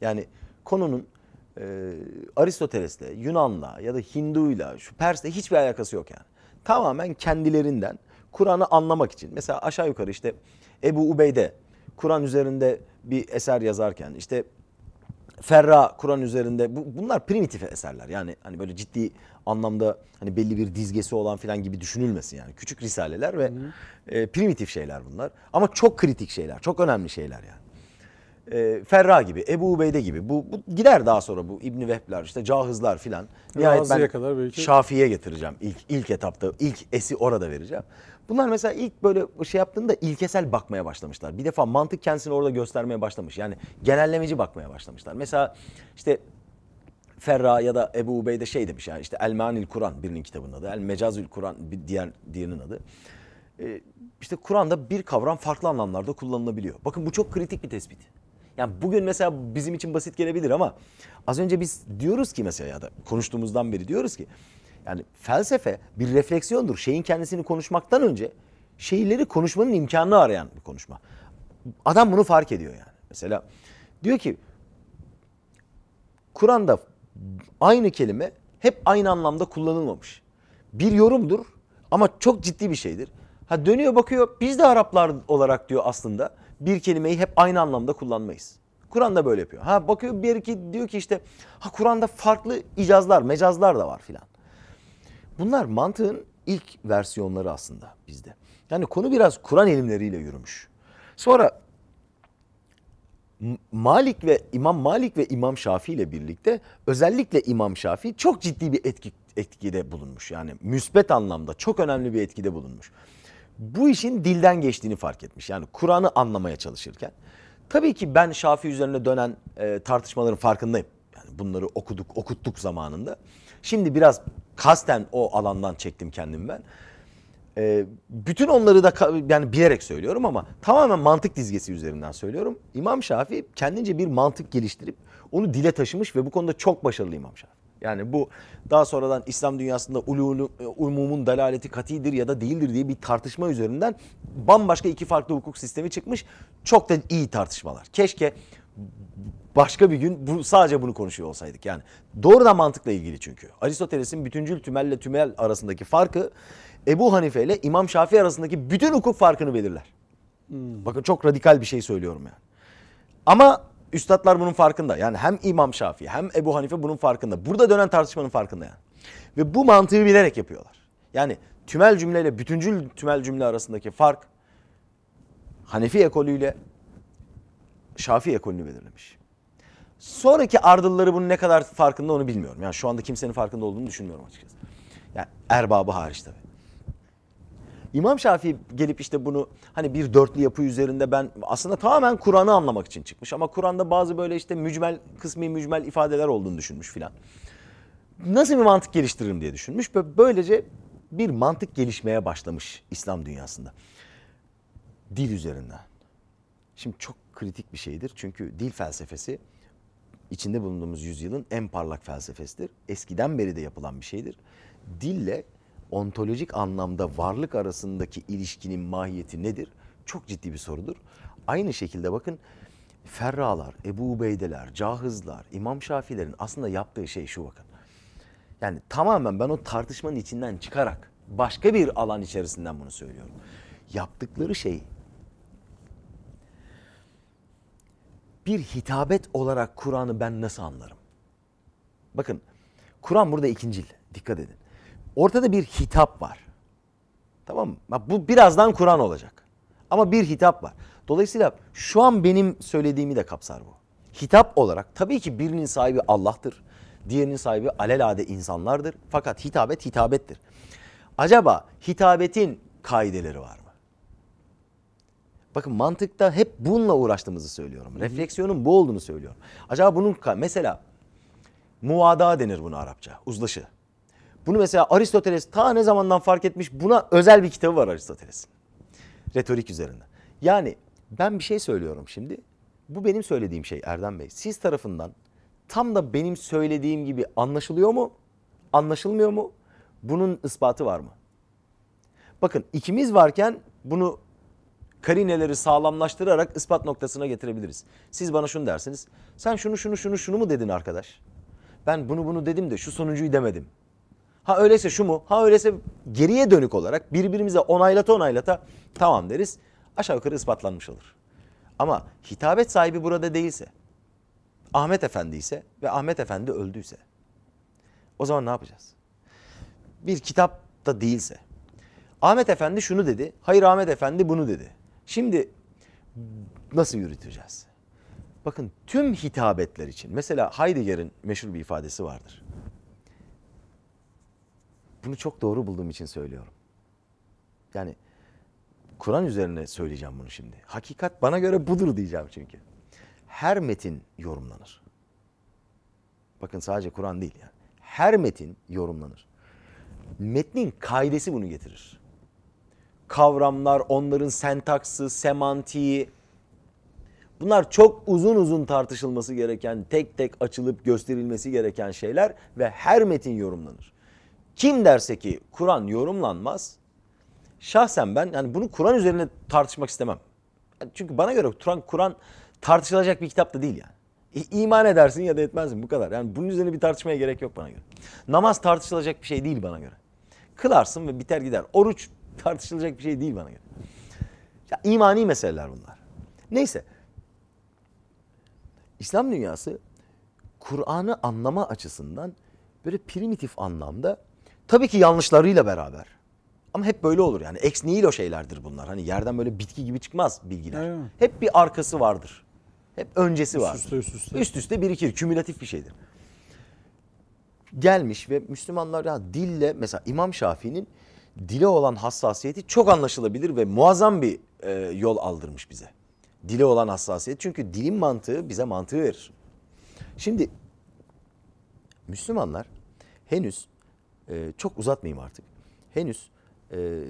Yani konunun e, Aristoteles'le, Yunan'la ya da Hindu'yla, şu Pers'le hiçbir alakası yok yani. Tamamen kendilerinden Kur'an'ı anlamak için. Mesela aşağı yukarı işte Ebu Ubeyde Kur'an üzerinde bir eser yazarken işte Ferra Kur'an üzerinde bu, bunlar primitif eserler. Yani hani böyle ciddi anlamda hani belli bir dizgesi olan filan gibi düşünülmesin yani. Küçük risaleler ve Hı. e, primitif şeyler bunlar. Ama çok kritik şeyler, çok önemli şeyler yani e, Ferra gibi, Ebu Ubeyde gibi bu, bu gider daha sonra bu İbni Vehbler işte Cahızlar filan. Nihayet ben kadar belki. Şafi'ye getireceğim ilk, ilk etapta ilk esi orada vereceğim. Bunlar mesela ilk böyle şey yaptığında ilkesel bakmaya başlamışlar. Bir defa mantık kendisini orada göstermeye başlamış. Yani genellemeci bakmaya başlamışlar. Mesela işte Ferra ya da Ebu Ubeyde şey demiş yani işte El Manil Kur'an birinin kitabının adı. El Mecazül Kur'an bir diğer diğerinin adı. Ee, işte Kur'an'da bir kavram farklı anlamlarda kullanılabiliyor. Bakın bu çok kritik bir tespit. Yani bugün mesela bizim için basit gelebilir ama az önce biz diyoruz ki mesela ya da konuştuğumuzdan beri diyoruz ki yani felsefe bir refleksiyondur. Şeyin kendisini konuşmaktan önce şeyleri konuşmanın imkanını arayan bir konuşma. Adam bunu fark ediyor yani. Mesela diyor ki Kur'an'da aynı kelime hep aynı anlamda kullanılmamış. Bir yorumdur ama çok ciddi bir şeydir. Ha dönüyor bakıyor biz de Araplar olarak diyor aslında bir kelimeyi hep aynı anlamda kullanmayız. Kur'an da böyle yapıyor. Ha bakıyor bir ki diyor ki işte ha Kur'an'da farklı icazlar, mecazlar da var filan. Bunlar mantığın ilk versiyonları aslında bizde. Yani konu biraz Kur'an ilimleriyle yürümüş. Sonra Malik ve İmam Malik ve İmam Şafii ile birlikte özellikle İmam Şafii çok ciddi bir etki, etkide bulunmuş. Yani müsbet anlamda çok önemli bir etkide bulunmuş bu işin dilden geçtiğini fark etmiş. Yani Kur'an'ı anlamaya çalışırken. Tabii ki ben Şafii üzerine dönen e, tartışmaların farkındayım. Yani bunları okuduk, okuttuk zamanında. Şimdi biraz kasten o alandan çektim kendim ben. E, bütün onları da yani bilerek söylüyorum ama tamamen mantık dizgesi üzerinden söylüyorum. İmam Şafii kendince bir mantık geliştirip onu dile taşımış ve bu konuda çok başarılı İmam Şafii. Yani bu daha sonradan İslam dünyasında ululum, e, umumun dalaleti katidir ya da değildir diye bir tartışma üzerinden bambaşka iki farklı hukuk sistemi çıkmış. Çok da iyi tartışmalar. Keşke başka bir gün bu, sadece bunu konuşuyor olsaydık. Yani doğrudan mantıkla ilgili çünkü. Aristoteles'in bütüncül tümelle tümel arasındaki farkı Ebu Hanife ile İmam Şafii arasındaki bütün hukuk farkını belirler. Hmm. Bakın çok radikal bir şey söylüyorum yani. Ama Üstadlar bunun farkında. Yani hem İmam Şafii hem Ebu Hanife bunun farkında. Burada dönen tartışmanın farkında yani. Ve bu mantığı bilerek yapıyorlar. Yani tümel cümleyle bütüncül tümel cümle arasındaki fark Hanefi ekolüyle Şafii ekolünü belirlemiş. Sonraki ardılları bunun ne kadar farkında onu bilmiyorum. Yani şu anda kimsenin farkında olduğunu düşünmüyorum açıkçası. Yani erbabı hariç tabii. İmam Şafii gelip işte bunu hani bir dörtlü yapı üzerinde ben aslında tamamen Kur'an'ı anlamak için çıkmış. Ama Kur'an'da bazı böyle işte mücmel kısmi mücmel ifadeler olduğunu düşünmüş filan. Nasıl bir mantık geliştiririm diye düşünmüş ve böylece bir mantık gelişmeye başlamış İslam dünyasında. Dil üzerinden. Şimdi çok kritik bir şeydir çünkü dil felsefesi içinde bulunduğumuz yüzyılın en parlak felsefesidir. Eskiden beri de yapılan bir şeydir. Dille ontolojik anlamda varlık arasındaki ilişkinin mahiyeti nedir? Çok ciddi bir sorudur. Aynı şekilde bakın Ferralar, Ebu Ubeydeler, Cahızlar, İmam Şafilerin aslında yaptığı şey şu bakın. Yani tamamen ben o tartışmanın içinden çıkarak başka bir alan içerisinden bunu söylüyorum. Yaptıkları şey bir hitabet olarak Kur'an'ı ben nasıl anlarım? Bakın Kur'an burada ikincil. Dikkat edin. Ortada bir hitap var. Tamam mı? bu birazdan Kur'an olacak. Ama bir hitap var. Dolayısıyla şu an benim söylediğimi de kapsar bu. Hitap olarak tabii ki birinin sahibi Allah'tır. Diğerinin sahibi alelade insanlardır. Fakat hitabet hitabettir. Acaba hitabetin kaideleri var mı? Bakın mantıkta hep bununla uğraştığımızı söylüyorum. hı Refleksiyonun bu olduğunu söylüyorum. Acaba bunun mesela muada denir bunu Arapça. Uzlaşı. Bunu mesela Aristoteles ta ne zamandan fark etmiş buna özel bir kitabı var Aristoteles'in. Retorik üzerinde. Yani ben bir şey söylüyorum şimdi. Bu benim söylediğim şey Erdem Bey. Siz tarafından tam da benim söylediğim gibi anlaşılıyor mu? Anlaşılmıyor mu? Bunun ispatı var mı? Bakın ikimiz varken bunu karineleri sağlamlaştırarak ispat noktasına getirebiliriz. Siz bana şunu dersiniz. Sen şunu şunu şunu şunu mu dedin arkadaş? Ben bunu bunu dedim de şu sonuncuyu demedim ha öyleyse şu mu, ha öyleyse geriye dönük olarak birbirimize onaylata onaylata tamam deriz. Aşağı yukarı ispatlanmış olur. Ama hitabet sahibi burada değilse, Ahmet Efendi ise ve Ahmet Efendi öldüyse o zaman ne yapacağız? Bir kitap da değilse. Ahmet Efendi şunu dedi, hayır Ahmet Efendi bunu dedi. Şimdi nasıl yürüteceğiz? Bakın tüm hitabetler için mesela Heidegger'in meşhur bir ifadesi vardır. Bunu çok doğru bulduğum için söylüyorum. Yani Kur'an üzerine söyleyeceğim bunu şimdi. Hakikat bana göre budur diyeceğim çünkü. Her metin yorumlanır. Bakın sadece Kur'an değil yani. Her metin yorumlanır. Metnin kaidesi bunu getirir. Kavramlar, onların sentaksı, semantiği. Bunlar çok uzun uzun tartışılması gereken, tek tek açılıp gösterilmesi gereken şeyler ve her metin yorumlanır. Kim derse ki Kur'an yorumlanmaz. Şahsen ben yani bunu Kur'an üzerine tartışmak istemem. çünkü bana göre Kur'an Kur'an tartışılacak bir kitap da değil yani. İman edersin ya da etmezsin bu kadar. Yani bunun üzerine bir tartışmaya gerek yok bana göre. Namaz tartışılacak bir şey değil bana göre. Kılarsın ve biter gider. Oruç tartışılacak bir şey değil bana göre. Ya imani meseleler bunlar. Neyse. İslam dünyası Kur'an'ı anlama açısından böyle primitif anlamda Tabii ki yanlışlarıyla beraber. Ama hep böyle olur yani. Ex nihilo şeylerdir bunlar. Hani yerden böyle bitki gibi çıkmaz bilgiler. Evet. Hep bir arkası vardır. Hep öncesi üst Üste, üst üste. Üst üste birikir. Kümülatif bir şeydir. Gelmiş ve Müslümanlar ya dille mesela İmam Şafii'nin dile olan hassasiyeti çok anlaşılabilir ve muazzam bir e, yol aldırmış bize. Dile olan hassasiyet çünkü dilin mantığı bize mantığı verir. Şimdi Müslümanlar henüz e, çok uzatmayayım artık. Henüz e,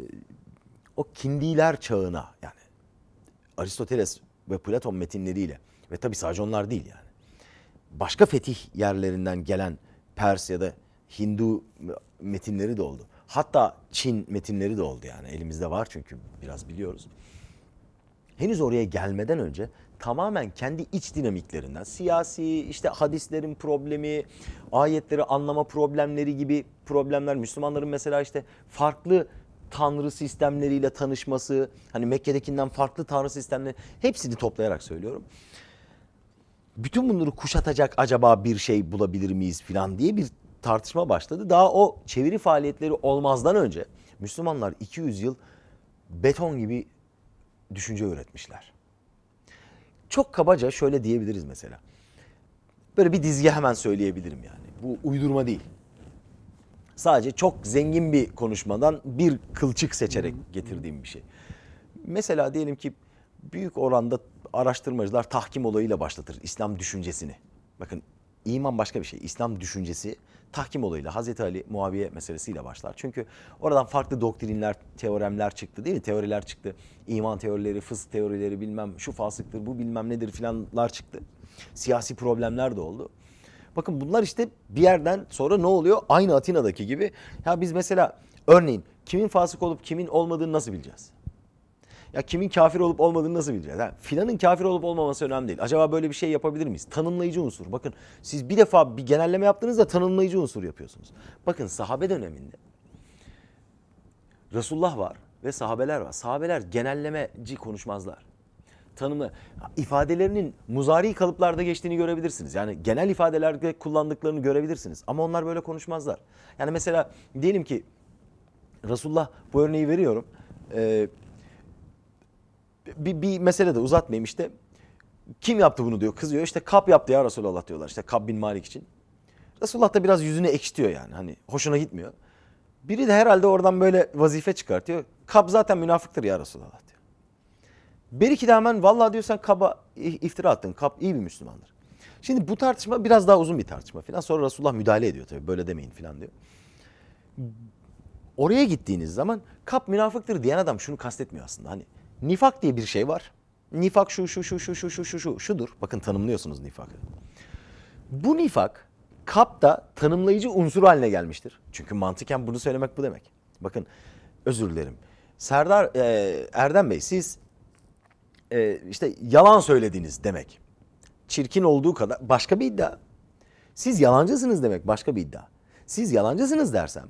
o kindiler çağına yani Aristoteles ve Platon metinleriyle ve tabi sadece onlar değil yani. Başka fetih yerlerinden gelen Pers ya da Hindu metinleri de oldu. Hatta Çin metinleri de oldu yani elimizde var çünkü biraz biliyoruz. Henüz oraya gelmeden önce tamamen kendi iç dinamiklerinden siyasi işte hadislerin problemi, ayetleri anlama problemleri gibi problemler Müslümanların mesela işte farklı tanrı sistemleriyle tanışması, hani Mekke'dekinden farklı tanrı sistemleri hepsini toplayarak söylüyorum. Bütün bunları kuşatacak acaba bir şey bulabilir miyiz filan diye bir tartışma başladı. Daha o çeviri faaliyetleri olmazdan önce Müslümanlar 200 yıl beton gibi düşünce öğretmişler. Çok kabaca şöyle diyebiliriz mesela. Böyle bir dizge hemen söyleyebilirim yani. Bu uydurma değil. Sadece çok zengin bir konuşmadan bir kılçık seçerek getirdiğim bir şey. Mesela diyelim ki büyük oranda araştırmacılar tahkim olayıyla başlatır İslam düşüncesini. Bakın iman başka bir şey. İslam düşüncesi tahkim olayıyla Hazreti Ali Muaviye meselesiyle başlar. Çünkü oradan farklı doktrinler, teoremler çıktı değil mi? Teoriler çıktı. İman teorileri, fısk teorileri bilmem şu fasıktır bu bilmem nedir filanlar çıktı. Siyasi problemler de oldu. Bakın bunlar işte bir yerden sonra ne oluyor? Aynı Atina'daki gibi. Ya biz mesela örneğin kimin fasık olup kimin olmadığını nasıl bileceğiz? Ya kimin kafir olup olmadığını nasıl bileceğiz? Yani filanın kafir olup olmaması önemli değil. Acaba böyle bir şey yapabilir miyiz? Tanımlayıcı unsur. Bakın siz bir defa bir genelleme yaptığınızda tanımlayıcı unsur yapıyorsunuz. Bakın sahabe döneminde Resulullah var ve sahabeler var. Sahabeler genellemeci konuşmazlar. Tanımı ifadelerinin muzari kalıplarda geçtiğini görebilirsiniz. Yani genel ifadelerde kullandıklarını görebilirsiniz. Ama onlar böyle konuşmazlar. Yani mesela diyelim ki Resulullah bu örneği veriyorum. Ee, bir, bir mesele de uzatmayayım işte. Kim yaptı bunu diyor kızıyor işte Kap yaptı ya Resulullah diyorlar işte Kab bin Malik için. Resulullah da biraz yüzünü ekşitiyor yani hani hoşuna gitmiyor. Biri de herhalde oradan böyle vazife çıkartıyor. Kab zaten münafıktır ya Resulullah diyor. Beriki de hemen vallahi diyor sen Kab'a iftira attın. Kab iyi bir Müslümandır. Şimdi bu tartışma biraz daha uzun bir tartışma filan. Sonra Resulullah müdahale ediyor tabii böyle demeyin filan diyor. Oraya gittiğiniz zaman kap münafıktır diyen adam şunu kastetmiyor aslında. Hani Nifak diye bir şey var. Nifak şu şu şu şu şu şu şu şu şudur. Bakın tanımlıyorsunuz nifakı. Bu nifak kapta tanımlayıcı unsur haline gelmiştir. Çünkü mantıken bunu söylemek bu demek. Bakın özür dilerim. Serdar e, Erdem Bey siz e, işte yalan söylediniz demek. Çirkin olduğu kadar başka bir iddia. Siz yalancısınız demek başka bir iddia. Siz yalancısınız dersem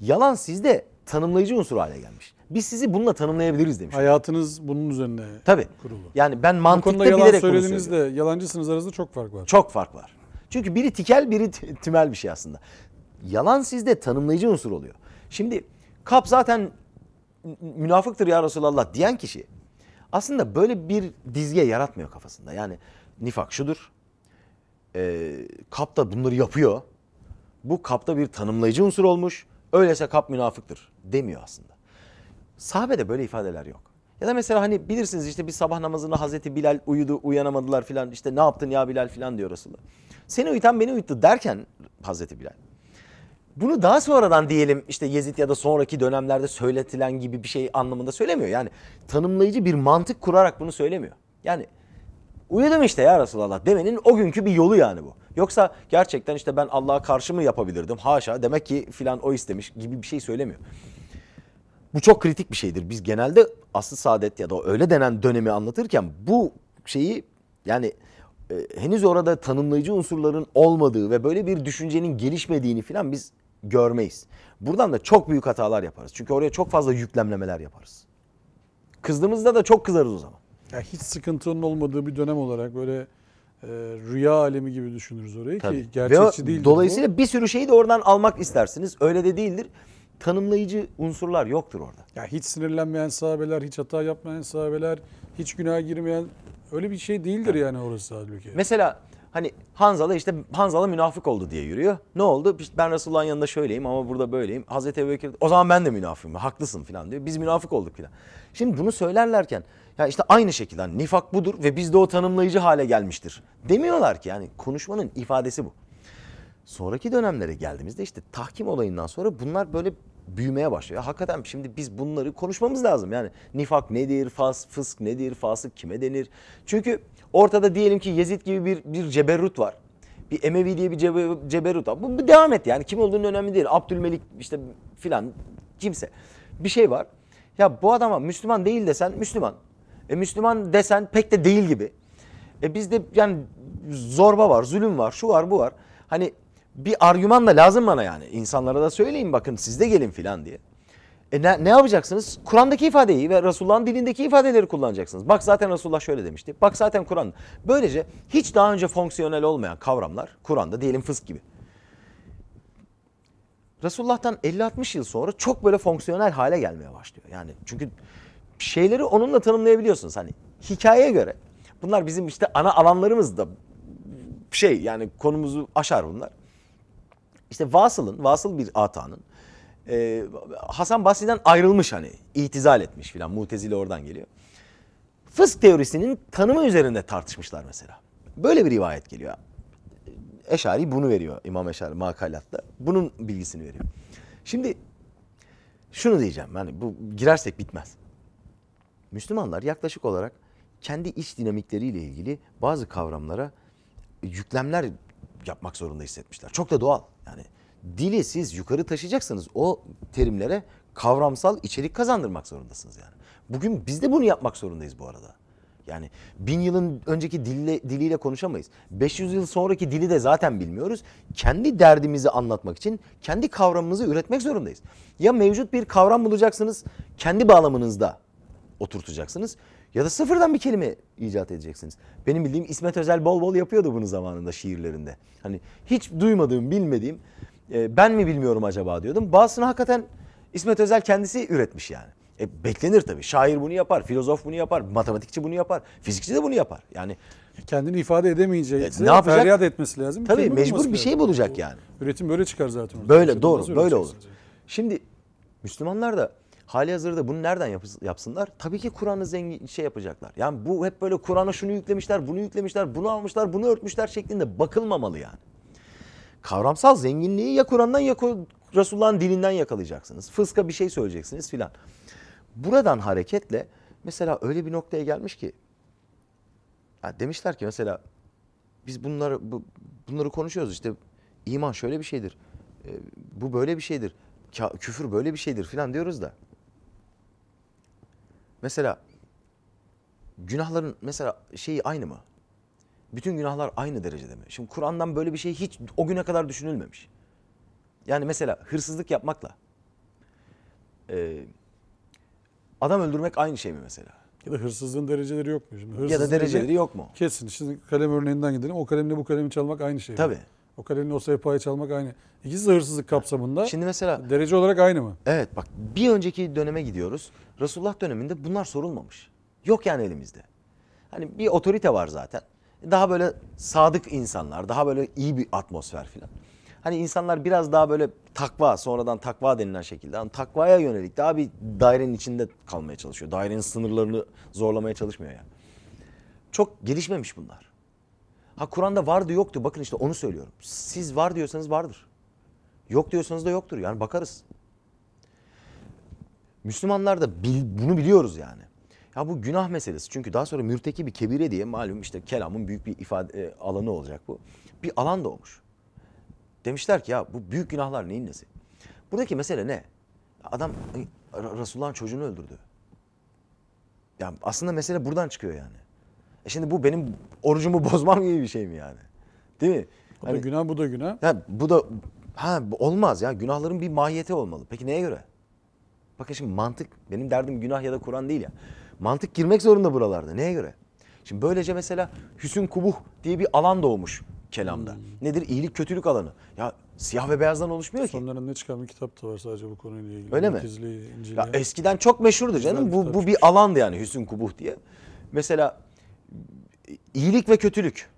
yalan sizde tanımlayıcı unsur haline gelmiş. Biz sizi bununla tanımlayabiliriz demiş. Hayatınız bunun üzerine Tabii. kurulu. Yani ben mantıkta Bu bilerek bunu söylediğinizde söylüyorum. yalancısınız arasında çok fark var. Çok fark var. Çünkü biri tikel biri tümel bir şey aslında. Yalan sizde tanımlayıcı unsur oluyor. Şimdi kap zaten münafıktır ya Resulallah diyen kişi aslında böyle bir dizge yaratmıyor kafasında. Yani nifak şudur. E, kap da bunları yapıyor. Bu kapta bir tanımlayıcı unsur olmuş Öyleyse kap münafıktır demiyor aslında. Sahabede böyle ifadeler yok. Ya da mesela hani bilirsiniz işte bir sabah namazında Hazreti Bilal uyudu uyanamadılar filan işte ne yaptın ya Bilal filan diyor Resulullah. Seni uyutan beni uyuttu derken Hazreti Bilal. Bunu daha sonradan diyelim işte Yezid ya da sonraki dönemlerde söyletilen gibi bir şey anlamında söylemiyor. Yani tanımlayıcı bir mantık kurarak bunu söylemiyor. Yani Uyudum işte ya Resulallah demenin o günkü bir yolu yani bu. Yoksa gerçekten işte ben Allah'a karşı mı yapabilirdim? Haşa demek ki filan o istemiş gibi bir şey söylemiyor. Bu çok kritik bir şeydir. Biz genelde Asıl saadet ya da öyle denen dönemi anlatırken bu şeyi yani e, henüz orada tanımlayıcı unsurların olmadığı ve böyle bir düşüncenin gelişmediğini filan biz görmeyiz. Buradan da çok büyük hatalar yaparız. Çünkü oraya çok fazla yüklemlemeler yaparız. Kızdığımızda da çok kızarız o zaman yani hiç sıkıntının olmadığı bir dönem olarak böyle e, rüya alemi gibi düşünürüz orayı Tabii. ki gerçekçi değil. Dolayısıyla bu. bir sürü şeyi de oradan almak istersiniz. Öyle de değildir. Tanımlayıcı unsurlar yoktur orada. Ya hiç sinirlenmeyen sahabeler, hiç hata yapmayan sahabeler, hiç günah girmeyen öyle bir şey değildir yani orası halbuki. Mesela Hani Hanzala işte Hanzala münafık oldu diye yürüyor. Ne oldu? İşte ben Resulullah'ın yanında şöyleyim ama burada böyleyim. Hazreti Ebubekir o zaman ben de münafığım. Haklısın falan diyor. Biz münafık olduk falan. Şimdi bunu söylerlerken ya işte aynı şekilde hani nifak budur ve biz de o tanımlayıcı hale gelmiştir. Demiyorlar ki yani konuşmanın ifadesi bu. Sonraki dönemlere geldiğimizde işte tahkim olayından sonra bunlar böyle büyümeye başlıyor. hakikaten şimdi biz bunları konuşmamız lazım. Yani nifak nedir, fas, fısk nedir, fasık kime denir? Çünkü ortada diyelim ki Yezid gibi bir, bir ceberrut var. Bir Emevi diye bir ceberrut var. Bu, bu devam et yani kim olduğunu önemli değil. Abdülmelik işte filan kimse. Bir şey var. Ya bu adama Müslüman değil desen Müslüman. E Müslüman desen pek de değil gibi. E bizde yani zorba var, zulüm var, şu var, bu var. Hani bir argüman da lazım bana yani. İnsanlara da söyleyin bakın siz de gelin filan diye. E ne, ne yapacaksınız? Kur'an'daki ifadeyi ve Resulullah'ın dilindeki ifadeleri kullanacaksınız. Bak zaten Resulullah şöyle demişti. Bak zaten Kur'an. Böylece hiç daha önce fonksiyonel olmayan kavramlar Kur'an'da diyelim fısk gibi. Resulullah'tan 50-60 yıl sonra çok böyle fonksiyonel hale gelmeye başlıyor. Yani çünkü şeyleri onunla tanımlayabiliyorsunuz. Hani hikayeye göre bunlar bizim işte ana alanlarımız da şey yani konumuzu aşar bunlar. İşte Vasıl'ın, Vasıl bir atanın e, Hasan Basri'den ayrılmış hani itizal etmiş filan mutezile oradan geliyor. Fısk teorisinin tanımı üzerinde tartışmışlar mesela. Böyle bir rivayet geliyor. Eşari bunu veriyor İmam Eşari makalatta. Bunun bilgisini veriyor. Şimdi şunu diyeceğim yani bu girersek bitmez. Müslümanlar yaklaşık olarak kendi iç dinamikleriyle ilgili bazı kavramlara yüklemler yapmak zorunda hissetmişler. Çok da doğal. Yani dili siz yukarı taşıyacaksanız o terimlere kavramsal içerik kazandırmak zorundasınız yani. Bugün biz de bunu yapmak zorundayız bu arada. Yani bin yılın önceki dille, diliyle konuşamayız. 500 yıl sonraki dili de zaten bilmiyoruz. Kendi derdimizi anlatmak için kendi kavramımızı üretmek zorundayız. Ya mevcut bir kavram bulacaksınız, kendi bağlamınızda oturtacaksınız ya da sıfırdan bir kelime icat edeceksiniz. Benim bildiğim İsmet Özel bol bol yapıyordu bunu zamanında şiirlerinde. Hani hiç duymadığım, bilmediğim e, ben mi bilmiyorum acaba diyordum. Bazısını hakikaten İsmet Özel kendisi üretmiş yani. E, beklenir tabii. Şair bunu yapar, filozof bunu yapar, matematikçi bunu yapar, fizikçi de bunu yapar. Yani kendini ifade edemeyeceği e, ne yapacak? feryat etmesi lazım. Tabii şey mecbur bir şey bulacak yani. Üretim böyle çıkar zaten. Böyle doğru, böyle olur. Şimdi Müslümanlar da Hali hazırda bunu nereden yap yapsınlar? Tabii ki Kur'an'ı zengin şey yapacaklar. Yani bu hep böyle Kur'an'a şunu yüklemişler, bunu yüklemişler, bunu almışlar, bunu örtmüşler şeklinde bakılmamalı yani. Kavramsal zenginliği ya Kur'an'dan ya Resulullah'ın dilinden yakalayacaksınız. Fıska bir şey söyleyeceksiniz filan. Buradan hareketle mesela öyle bir noktaya gelmiş ki yani demişler ki mesela biz bunları bu, bunları konuşuyoruz işte iman şöyle bir şeydir. E, bu böyle bir şeydir. Küfür böyle bir şeydir filan diyoruz da Mesela günahların mesela şeyi aynı mı? Bütün günahlar aynı derecede mi? Şimdi Kur'an'dan böyle bir şey hiç o güne kadar düşünülmemiş. Yani mesela hırsızlık yapmakla e, adam öldürmek aynı şey mi mesela? Ya da hırsızlığın dereceleri yok mu? Şimdi ya da dereceleri yok mu? Kesin. Şimdi kalem örneğinden gidelim. O kalemle bu kalemi çalmak aynı şey mi? Tabii. O kalenin o sayfayı çalmak aynı. İkisi de hırsızlık kapsamında. Şimdi mesela derece olarak aynı mı? Evet bak bir önceki döneme gidiyoruz. Resulullah döneminde bunlar sorulmamış. Yok yani elimizde. Hani bir otorite var zaten. Daha böyle sadık insanlar, daha böyle iyi bir atmosfer filan. Hani insanlar biraz daha böyle takva, sonradan takva denilen şekilde hani takvaya yönelik daha bir dairenin içinde kalmaya çalışıyor. Dairenin sınırlarını zorlamaya çalışmıyor yani. Çok gelişmemiş bunlar. Ha Kur'an'da vardı yoktu. Bakın işte onu söylüyorum. Siz var diyorsanız vardır. Yok diyorsanız da yoktur. Yani bakarız. Müslümanlar da bil, bunu biliyoruz yani. Ya bu günah meselesi. Çünkü daha sonra mürteki bir kebire diye malum işte kelamın büyük bir ifade e, alanı olacak bu. Bir alan doğmuş. Demişler ki ya bu büyük günahlar neyin nesi? Buradaki mesele ne? Adam Resulullah'ın çocuğunu öldürdü. Ya aslında mesele buradan çıkıyor yani. E şimdi bu benim orucumu bozmam gibi bir şey mi yani? Değil mi? Bu da hani- günah, bu da günah. Ya bu da ha olmaz ya. Günahların bir mahiyeti olmalı. Peki neye göre? Bakın şimdi mantık benim derdim günah ya da Kur'an değil ya. Mantık girmek zorunda buralarda. Neye göre? Şimdi böylece mesela hüsün kubuh diye bir alan doğmuş kelamda. Hmm. Nedir? İyilik kötülük alanı. Ya siyah ve beyazdan oluşmuyor Sonların ki. Sonların ne çıkan bir kitap da var sadece bu konuyla ilgili. Öyle mi? İncili. Ya eskiden çok meşhurdu canım. bu bu bir alandı yani hüsün kubuh diye. Mesela iyilik ve kötülük.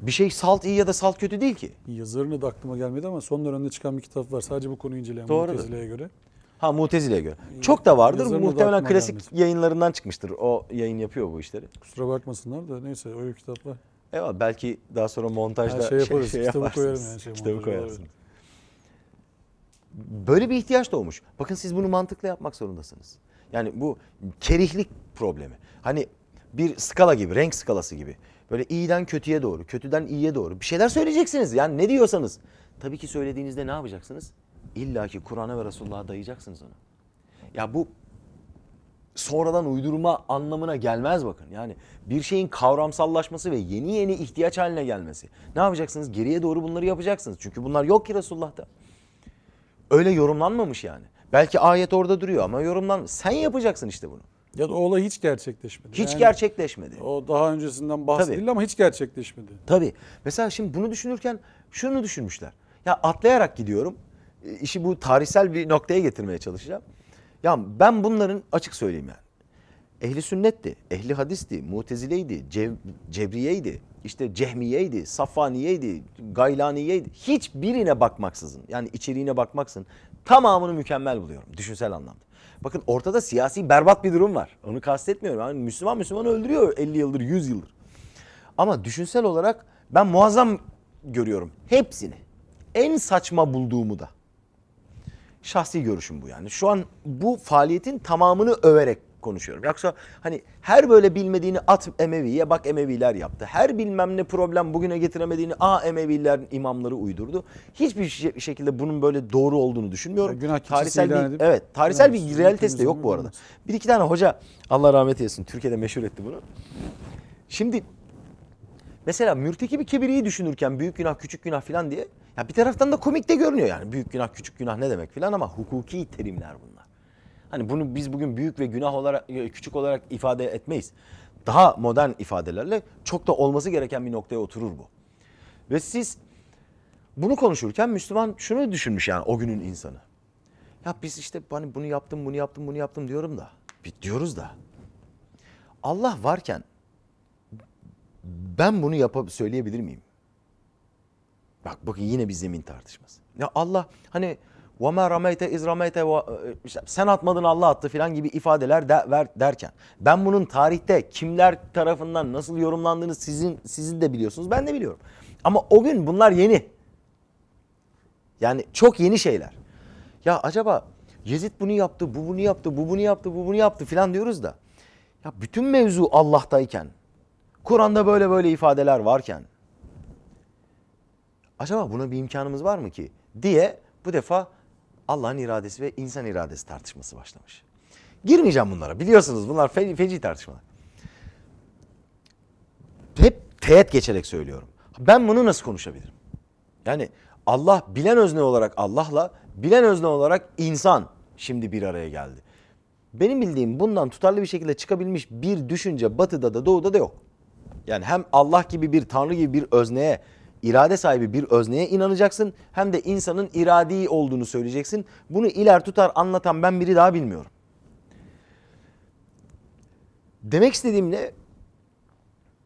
Bir şey salt iyi ya da salt kötü değil ki. Yazarını da aklıma gelmedi ama son dönemde çıkan bir kitap var. Sadece bu konuyu inceleyen Doğrudur. Mutezile'ye göre. Ha Mutezile'ye göre. Ee, Çok da vardır. Yazarını Muhtemelen da klasik gelmedi. yayınlarından çıkmıştır. O yayın yapıyor bu işleri. Kusura bakmasınlar da neyse öyle kitaplar. Evet belki daha sonra montajda Her şey, yaparız, şey, şey kitabı koyarım yani şey kitabı koyarsınız. Böyle bir ihtiyaç doğmuş. Bakın siz bunu mantıklı yapmak zorundasınız. Yani bu kerihlik problemi. Hani bir skala gibi, renk skalası gibi. Böyle iyiden kötüye doğru, kötüden iyiye doğru bir şeyler söyleyeceksiniz. Yani ne diyorsanız. Tabii ki söylediğinizde ne yapacaksınız? İlla ki Kur'an'a ve Resulullah'a dayayacaksınız onu. Ya bu sonradan uydurma anlamına gelmez bakın. Yani bir şeyin kavramsallaşması ve yeni yeni ihtiyaç haline gelmesi. Ne yapacaksınız? Geriye doğru bunları yapacaksınız. Çünkü bunlar yok ki Resulullah'ta. Öyle yorumlanmamış yani. Belki ayet orada duruyor ama yorumlan Sen yapacaksın işte bunu. Ya da olay hiç gerçekleşmedi. Hiç yani gerçekleşmedi. O daha öncesinden bahsedildi Tabii. ama hiç gerçekleşmedi. Tabii. Mesela şimdi bunu düşünürken şunu düşünmüşler. Ya atlayarak gidiyorum. E, işi bu tarihsel bir noktaya getirmeye çalışacağım. Ya ben bunların açık söyleyeyim yani. Ehli sünnetti, ehli hadisti, mutezileydi, cev, cebriyeydi, işte cehmiyeydi, safaniyeydi, gaylaniyeydi. Hiçbirine bakmaksızın yani içeriğine bakmaksın tamamını mükemmel buluyorum düşünsel anlamda. Bakın ortada siyasi berbat bir durum var. Onu kastetmiyorum. Yani Müslüman Müslümanı öldürüyor 50 yıldır, 100 yıldır. Ama düşünsel olarak ben muazzam görüyorum hepsini. En saçma bulduğumu da. Şahsi görüşüm bu yani. Şu an bu faaliyetin tamamını överek konuşuyorum. Yoksa hani her böyle bilmediğini at Emevi'ye bak Emeviler yaptı. Her bilmem ne problem bugüne getiremediğini a Emeviler imamları uydurdu. Hiçbir şekilde bunun böyle doğru olduğunu düşünmüyorum. Ya, günah tarihsel bir, edip, evet tarihsel bir realitesi de yok bu arada. Bir iki tane hoca Allah rahmet eylesin Türkiye'de meşhur etti bunu. Şimdi mesela mürteki bir kibiriyi düşünürken büyük günah küçük günah filan diye ya bir taraftan da komik de görünüyor yani büyük günah küçük günah ne demek filan ama hukuki terimler bunlar. Hani bunu biz bugün büyük ve günah olarak e, küçük olarak ifade etmeyiz. Daha modern ifadelerle çok da olması gereken bir noktaya oturur bu. Ve siz bunu konuşurken Müslüman şunu düşünmüş yani o günün insanı. Ya biz işte hani bunu yaptım, bunu yaptım, bunu yaptım diyorum da. Diyoruz da. Allah varken ben bunu yapıp söyleyebilir miyim? Bak bakın yine bir zemin tartışması. Ya Allah hani وَمَا رَمَيْتَ اِذْ رَمَيْتَ ıı, sen atmadın Allah attı filan gibi ifadeler de, ver, derken ben bunun tarihte kimler tarafından nasıl yorumlandığını sizin sizin de biliyorsunuz ben de biliyorum. Ama o gün bunlar yeni. Yani çok yeni şeyler. Ya acaba Yezid bunu yaptı, bu bunu yaptı, bu bunu yaptı, bu bunu yaptı filan diyoruz da. Ya bütün mevzu Allah'tayken, Kur'an'da böyle böyle ifadeler varken acaba buna bir imkanımız var mı ki diye bu defa Allah'ın iradesi ve insan iradesi tartışması başlamış. Girmeyeceğim bunlara. Biliyorsunuz bunlar fe feci tartışmalar. Hep teğet geçerek söylüyorum. Ben bunu nasıl konuşabilirim? Yani Allah bilen özne olarak Allah'la bilen özne olarak insan şimdi bir araya geldi. Benim bildiğim bundan tutarlı bir şekilde çıkabilmiş bir düşünce batıda da doğuda da yok. Yani hem Allah gibi bir tanrı gibi bir özneye irade sahibi bir özneye inanacaksın hem de insanın iradi olduğunu söyleyeceksin. Bunu iler tutar anlatan ben biri daha bilmiyorum. Demek istediğim ne?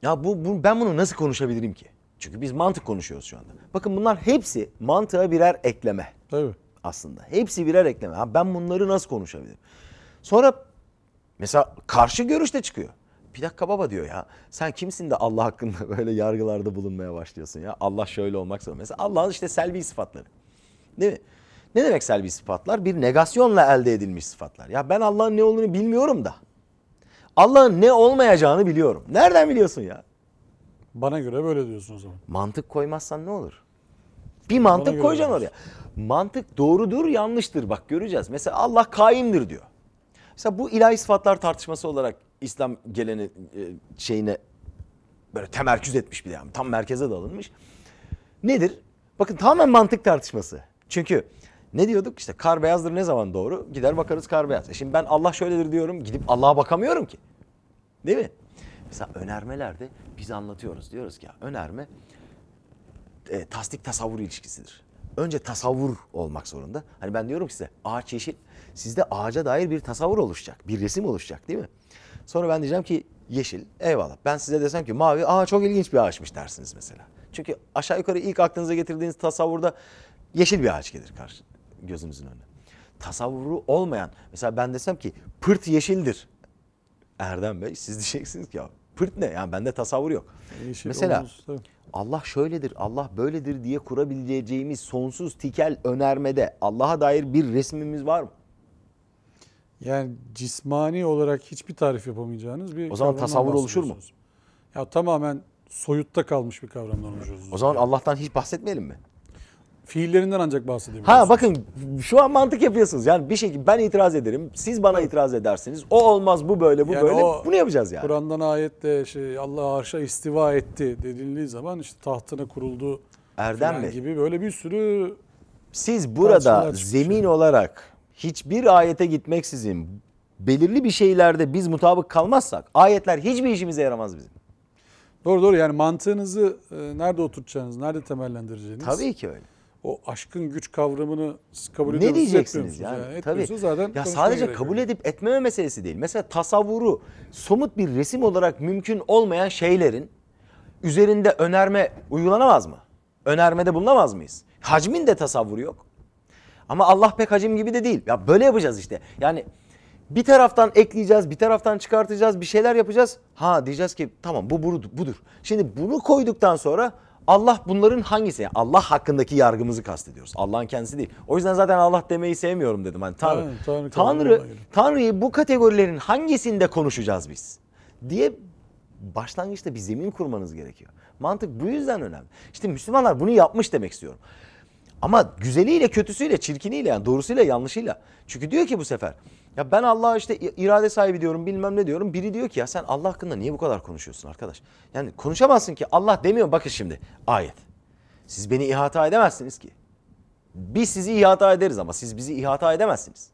Ya bu, bu ben bunu nasıl konuşabilirim ki? Çünkü biz mantık konuşuyoruz şu anda. Bakın bunlar hepsi mantığa birer ekleme. Tabii. Aslında hepsi birer ekleme. Ha ben bunları nasıl konuşabilirim? Sonra mesela karşı görüş de çıkıyor bir dakika baba diyor ya sen kimsin de Allah hakkında böyle yargılarda bulunmaya başlıyorsun ya. Allah şöyle olmak zorunda. Mesela Allah'ın işte selvi sıfatları. Değil mi? Ne demek selvi sıfatlar? Bir negasyonla elde edilmiş sıfatlar. Ya ben Allah'ın ne olduğunu bilmiyorum da. Allah'ın ne olmayacağını biliyorum. Nereden biliyorsun ya? Bana göre böyle diyorsun o zaman. Mantık koymazsan ne olur? Bir mantık koyacaksın oraya. Mantık doğrudur yanlıştır bak göreceğiz. Mesela Allah kaimdir diyor. Mesela bu ilahi sıfatlar tartışması olarak İslam geleni e, şeyine böyle temerküz etmiş bir yani tam merkeze de alınmış. Nedir? Bakın tamamen mantık tartışması. Çünkü ne diyorduk işte kar beyazdır ne zaman doğru gider bakarız kar beyaz. E şimdi ben Allah şöyledir diyorum gidip Allah'a bakamıyorum ki. Değil mi? Mesela önermelerde biz anlatıyoruz diyoruz ki ya önerme e, tasdik tasavvur ilişkisidir. Önce tasavvur olmak zorunda. Hani ben diyorum size ağaç yeşil sizde ağaca dair bir tasavvur oluşacak bir resim oluşacak değil mi? Sonra ben diyeceğim ki yeşil eyvallah. Ben size desem ki mavi aa çok ilginç bir ağaçmış dersiniz mesela. Çünkü aşağı yukarı ilk aklınıza getirdiğiniz tasavvurda yeşil bir ağaç gelir karşı gözünüzün önüne. Tasavvuru olmayan mesela ben desem ki pırt yeşildir. Erdem Bey siz diyeceksiniz ki ya pırt ne? Yani bende tasavvur yok. Yeşil mesela olmaz, Allah şöyledir, Allah böyledir diye kurabileceğimiz sonsuz tikel önermede Allah'a dair bir resmimiz var mı? Yani cismani olarak hiçbir tarif yapamayacağınız bir O zaman tasavvur oluşur mu? Ya tamamen soyutta kalmış bir kavramdan oluşuyoruz. O zaman Allah'tan hiç bahsetmeyelim mi? Fiillerinden ancak bahsedebiliriz. Ha bakın şu an mantık yapıyorsunuz. Yani bir şekilde ben itiraz ederim. Siz bana evet. itiraz edersiniz. O olmaz bu böyle bu yani böyle. O, Bunu yapacağız yani. Kur'an'dan ayette şey Allah arşa istiva etti denildiği zaman işte tahtına kuruldu Erdem mi? gibi böyle bir sürü Siz burada zemin olarak hiçbir ayete gitmeksizin belirli bir şeylerde biz mutabık kalmazsak ayetler hiçbir işimize yaramaz bizim. Doğru doğru yani mantığınızı e, nerede oturtacağınız, nerede temellendireceğiniz. Tabii ki öyle. O aşkın güç kavramını kabul ediyorsunuz. Ne diyeceksiniz yani? yani Tabii. Zaten ya sadece gerekiyor. kabul edip etmeme meselesi değil. Mesela tasavvuru somut bir resim olarak mümkün olmayan şeylerin üzerinde önerme uygulanamaz mı? Önermede bulunamaz mıyız? Hacmin de tasavvuru yok. Ama Allah pek hacim gibi de değil. Ya böyle yapacağız işte. Yani bir taraftan ekleyeceğiz, bir taraftan çıkartacağız, bir şeyler yapacağız. Ha diyeceğiz ki tamam bu budur. Şimdi bunu koyduktan sonra Allah bunların hangisi? Yani Allah hakkındaki yargımızı kastediyoruz. Allah'ın kendisi değil. O yüzden zaten Allah demeyi sevmiyorum dedim. Hani Tanrı, evet, Tanrı, Tanrı Tanrı'yı bu kategorilerin hangisinde konuşacağız biz? Diye başlangıçta bir zemin kurmanız gerekiyor. Mantık bu yüzden önemli. İşte Müslümanlar bunu yapmış demek istiyorum. Ama güzeliyle, kötüsüyle, çirkiniyle yani doğrusuyla, yanlışıyla. Çünkü diyor ki bu sefer ya ben Allah'a işte irade sahibi diyorum bilmem ne diyorum. Biri diyor ki ya sen Allah hakkında niye bu kadar konuşuyorsun arkadaş? Yani konuşamazsın ki Allah demiyor bakın şimdi ayet. Siz beni ihata edemezsiniz ki. Biz sizi ihata ederiz ama siz bizi ihata edemezsiniz.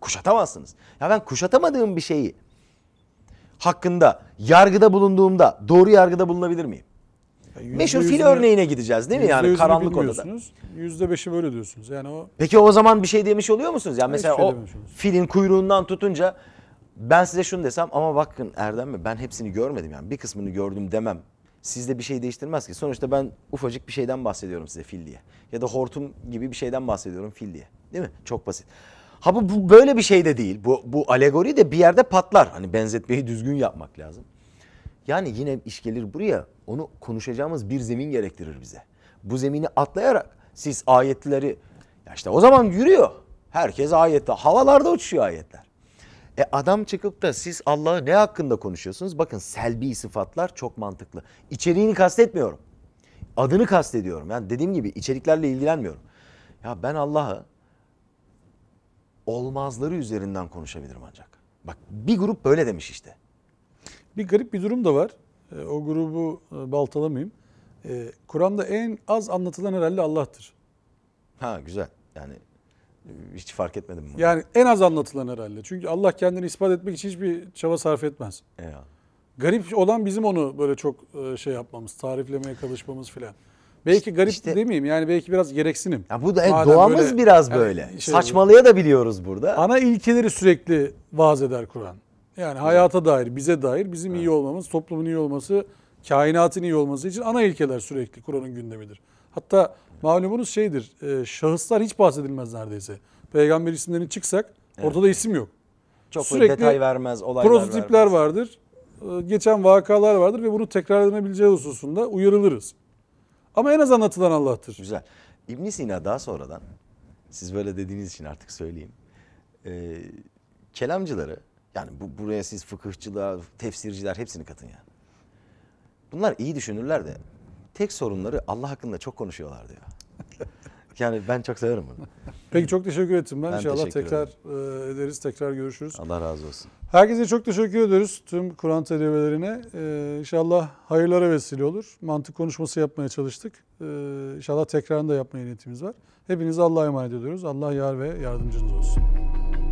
Kuşatamazsınız. Ya ben kuşatamadığım bir şeyi hakkında yargıda bulunduğumda doğru yargıda bulunabilir miyim? Meşhur fil örneğine gideceğiz değil mi yani karanlık odada? Yüzde beşi böyle diyorsunuz. Yani o Peki o zaman bir şey demiş oluyor musunuz? Yani mesela şey o filin kuyruğundan tutunca ben size şunu desem ama bakın Erdem Bey ben hepsini görmedim yani bir kısmını gördüm demem. Sizde bir şey değiştirmez ki. Sonuçta ben ufacık bir şeyden bahsediyorum size fil diye. Ya da hortum gibi bir şeyden bahsediyorum fil diye. Değil mi? Çok basit. Ha bu, bu böyle bir şey de değil. Bu, bu alegori de bir yerde patlar. Hani benzetmeyi düzgün yapmak lazım. Yani yine iş gelir buraya onu konuşacağımız bir zemin gerektirir bize. Bu zemini atlayarak siz ayetleri ya işte o zaman yürüyor. Herkes ayette havalarda uçuyor ayetler. E adam çıkıp da siz Allah'ı ne hakkında konuşuyorsunuz? Bakın selbi sıfatlar çok mantıklı. İçeriğini kastetmiyorum. Adını kastediyorum. Yani dediğim gibi içeriklerle ilgilenmiyorum. Ya ben Allah'ı olmazları üzerinden konuşabilirim ancak. Bak bir grup böyle demiş işte. Bir garip bir durum da var. E, o grubu e, baltalamayayım. E, Kur'an'da en az anlatılan herhalde Allah'tır. Ha güzel. Yani e, hiç fark etmedim bunu. Yani en az anlatılan herhalde. Çünkü Allah kendini ispat etmek için hiçbir çaba sarf etmez. Eyvallah. Garip olan bizim onu böyle çok şey yapmamız, tariflemeye çalışmamız filan. Belki garip işte, demeyeyim yani belki biraz gereksinim. Ya bu da yani doğamız böyle, biraz böyle. Yani şey, Saçmalıya da biliyoruz burada. Ana ilkeleri sürekli vaaz eder Kur'an. Yani hayata dair, bize dair bizim evet. iyi olmamız, toplumun iyi olması, kainatın iyi olması için ana ilkeler sürekli Kur'an'ın gündemidir. Hatta malumunuz şeydir, e, şahıslar hiç bahsedilmez neredeyse. Peygamber isimlerini çıksak ortada isim yok. Çok sürekli detay vermez, olaylar prototipler vermez. vardır, e, geçen vakalar vardır ve bunu tekrarlanabileceği hususunda uyarılırız. Ama en az anlatılan Allah'tır. Güzel. İbn Sina daha sonradan, siz böyle dediğiniz için artık söyleyeyim. E, kelamcıları yani bu, buraya siz fıkıhçılar, tefsirciler hepsini katın yani. Bunlar iyi düşünürler de tek sorunları Allah hakkında çok konuşuyorlar diyor. yani ben çok severim bunu. Peki çok teşekkür ettim. Ben, ben inşallah tekrar ederim. E, ederiz, tekrar görüşürüz. Allah razı olsun. Herkese çok teşekkür ediyoruz tüm Kur'an talebelerine. Ee, inşallah hayırlara vesile olur. Mantık konuşması yapmaya çalıştık. Ee, inşallah tekrarını da yapmaya niyetimiz var. Hepinizi Allah'a emanet ediyoruz. Allah yar ve yardımcınız olsun.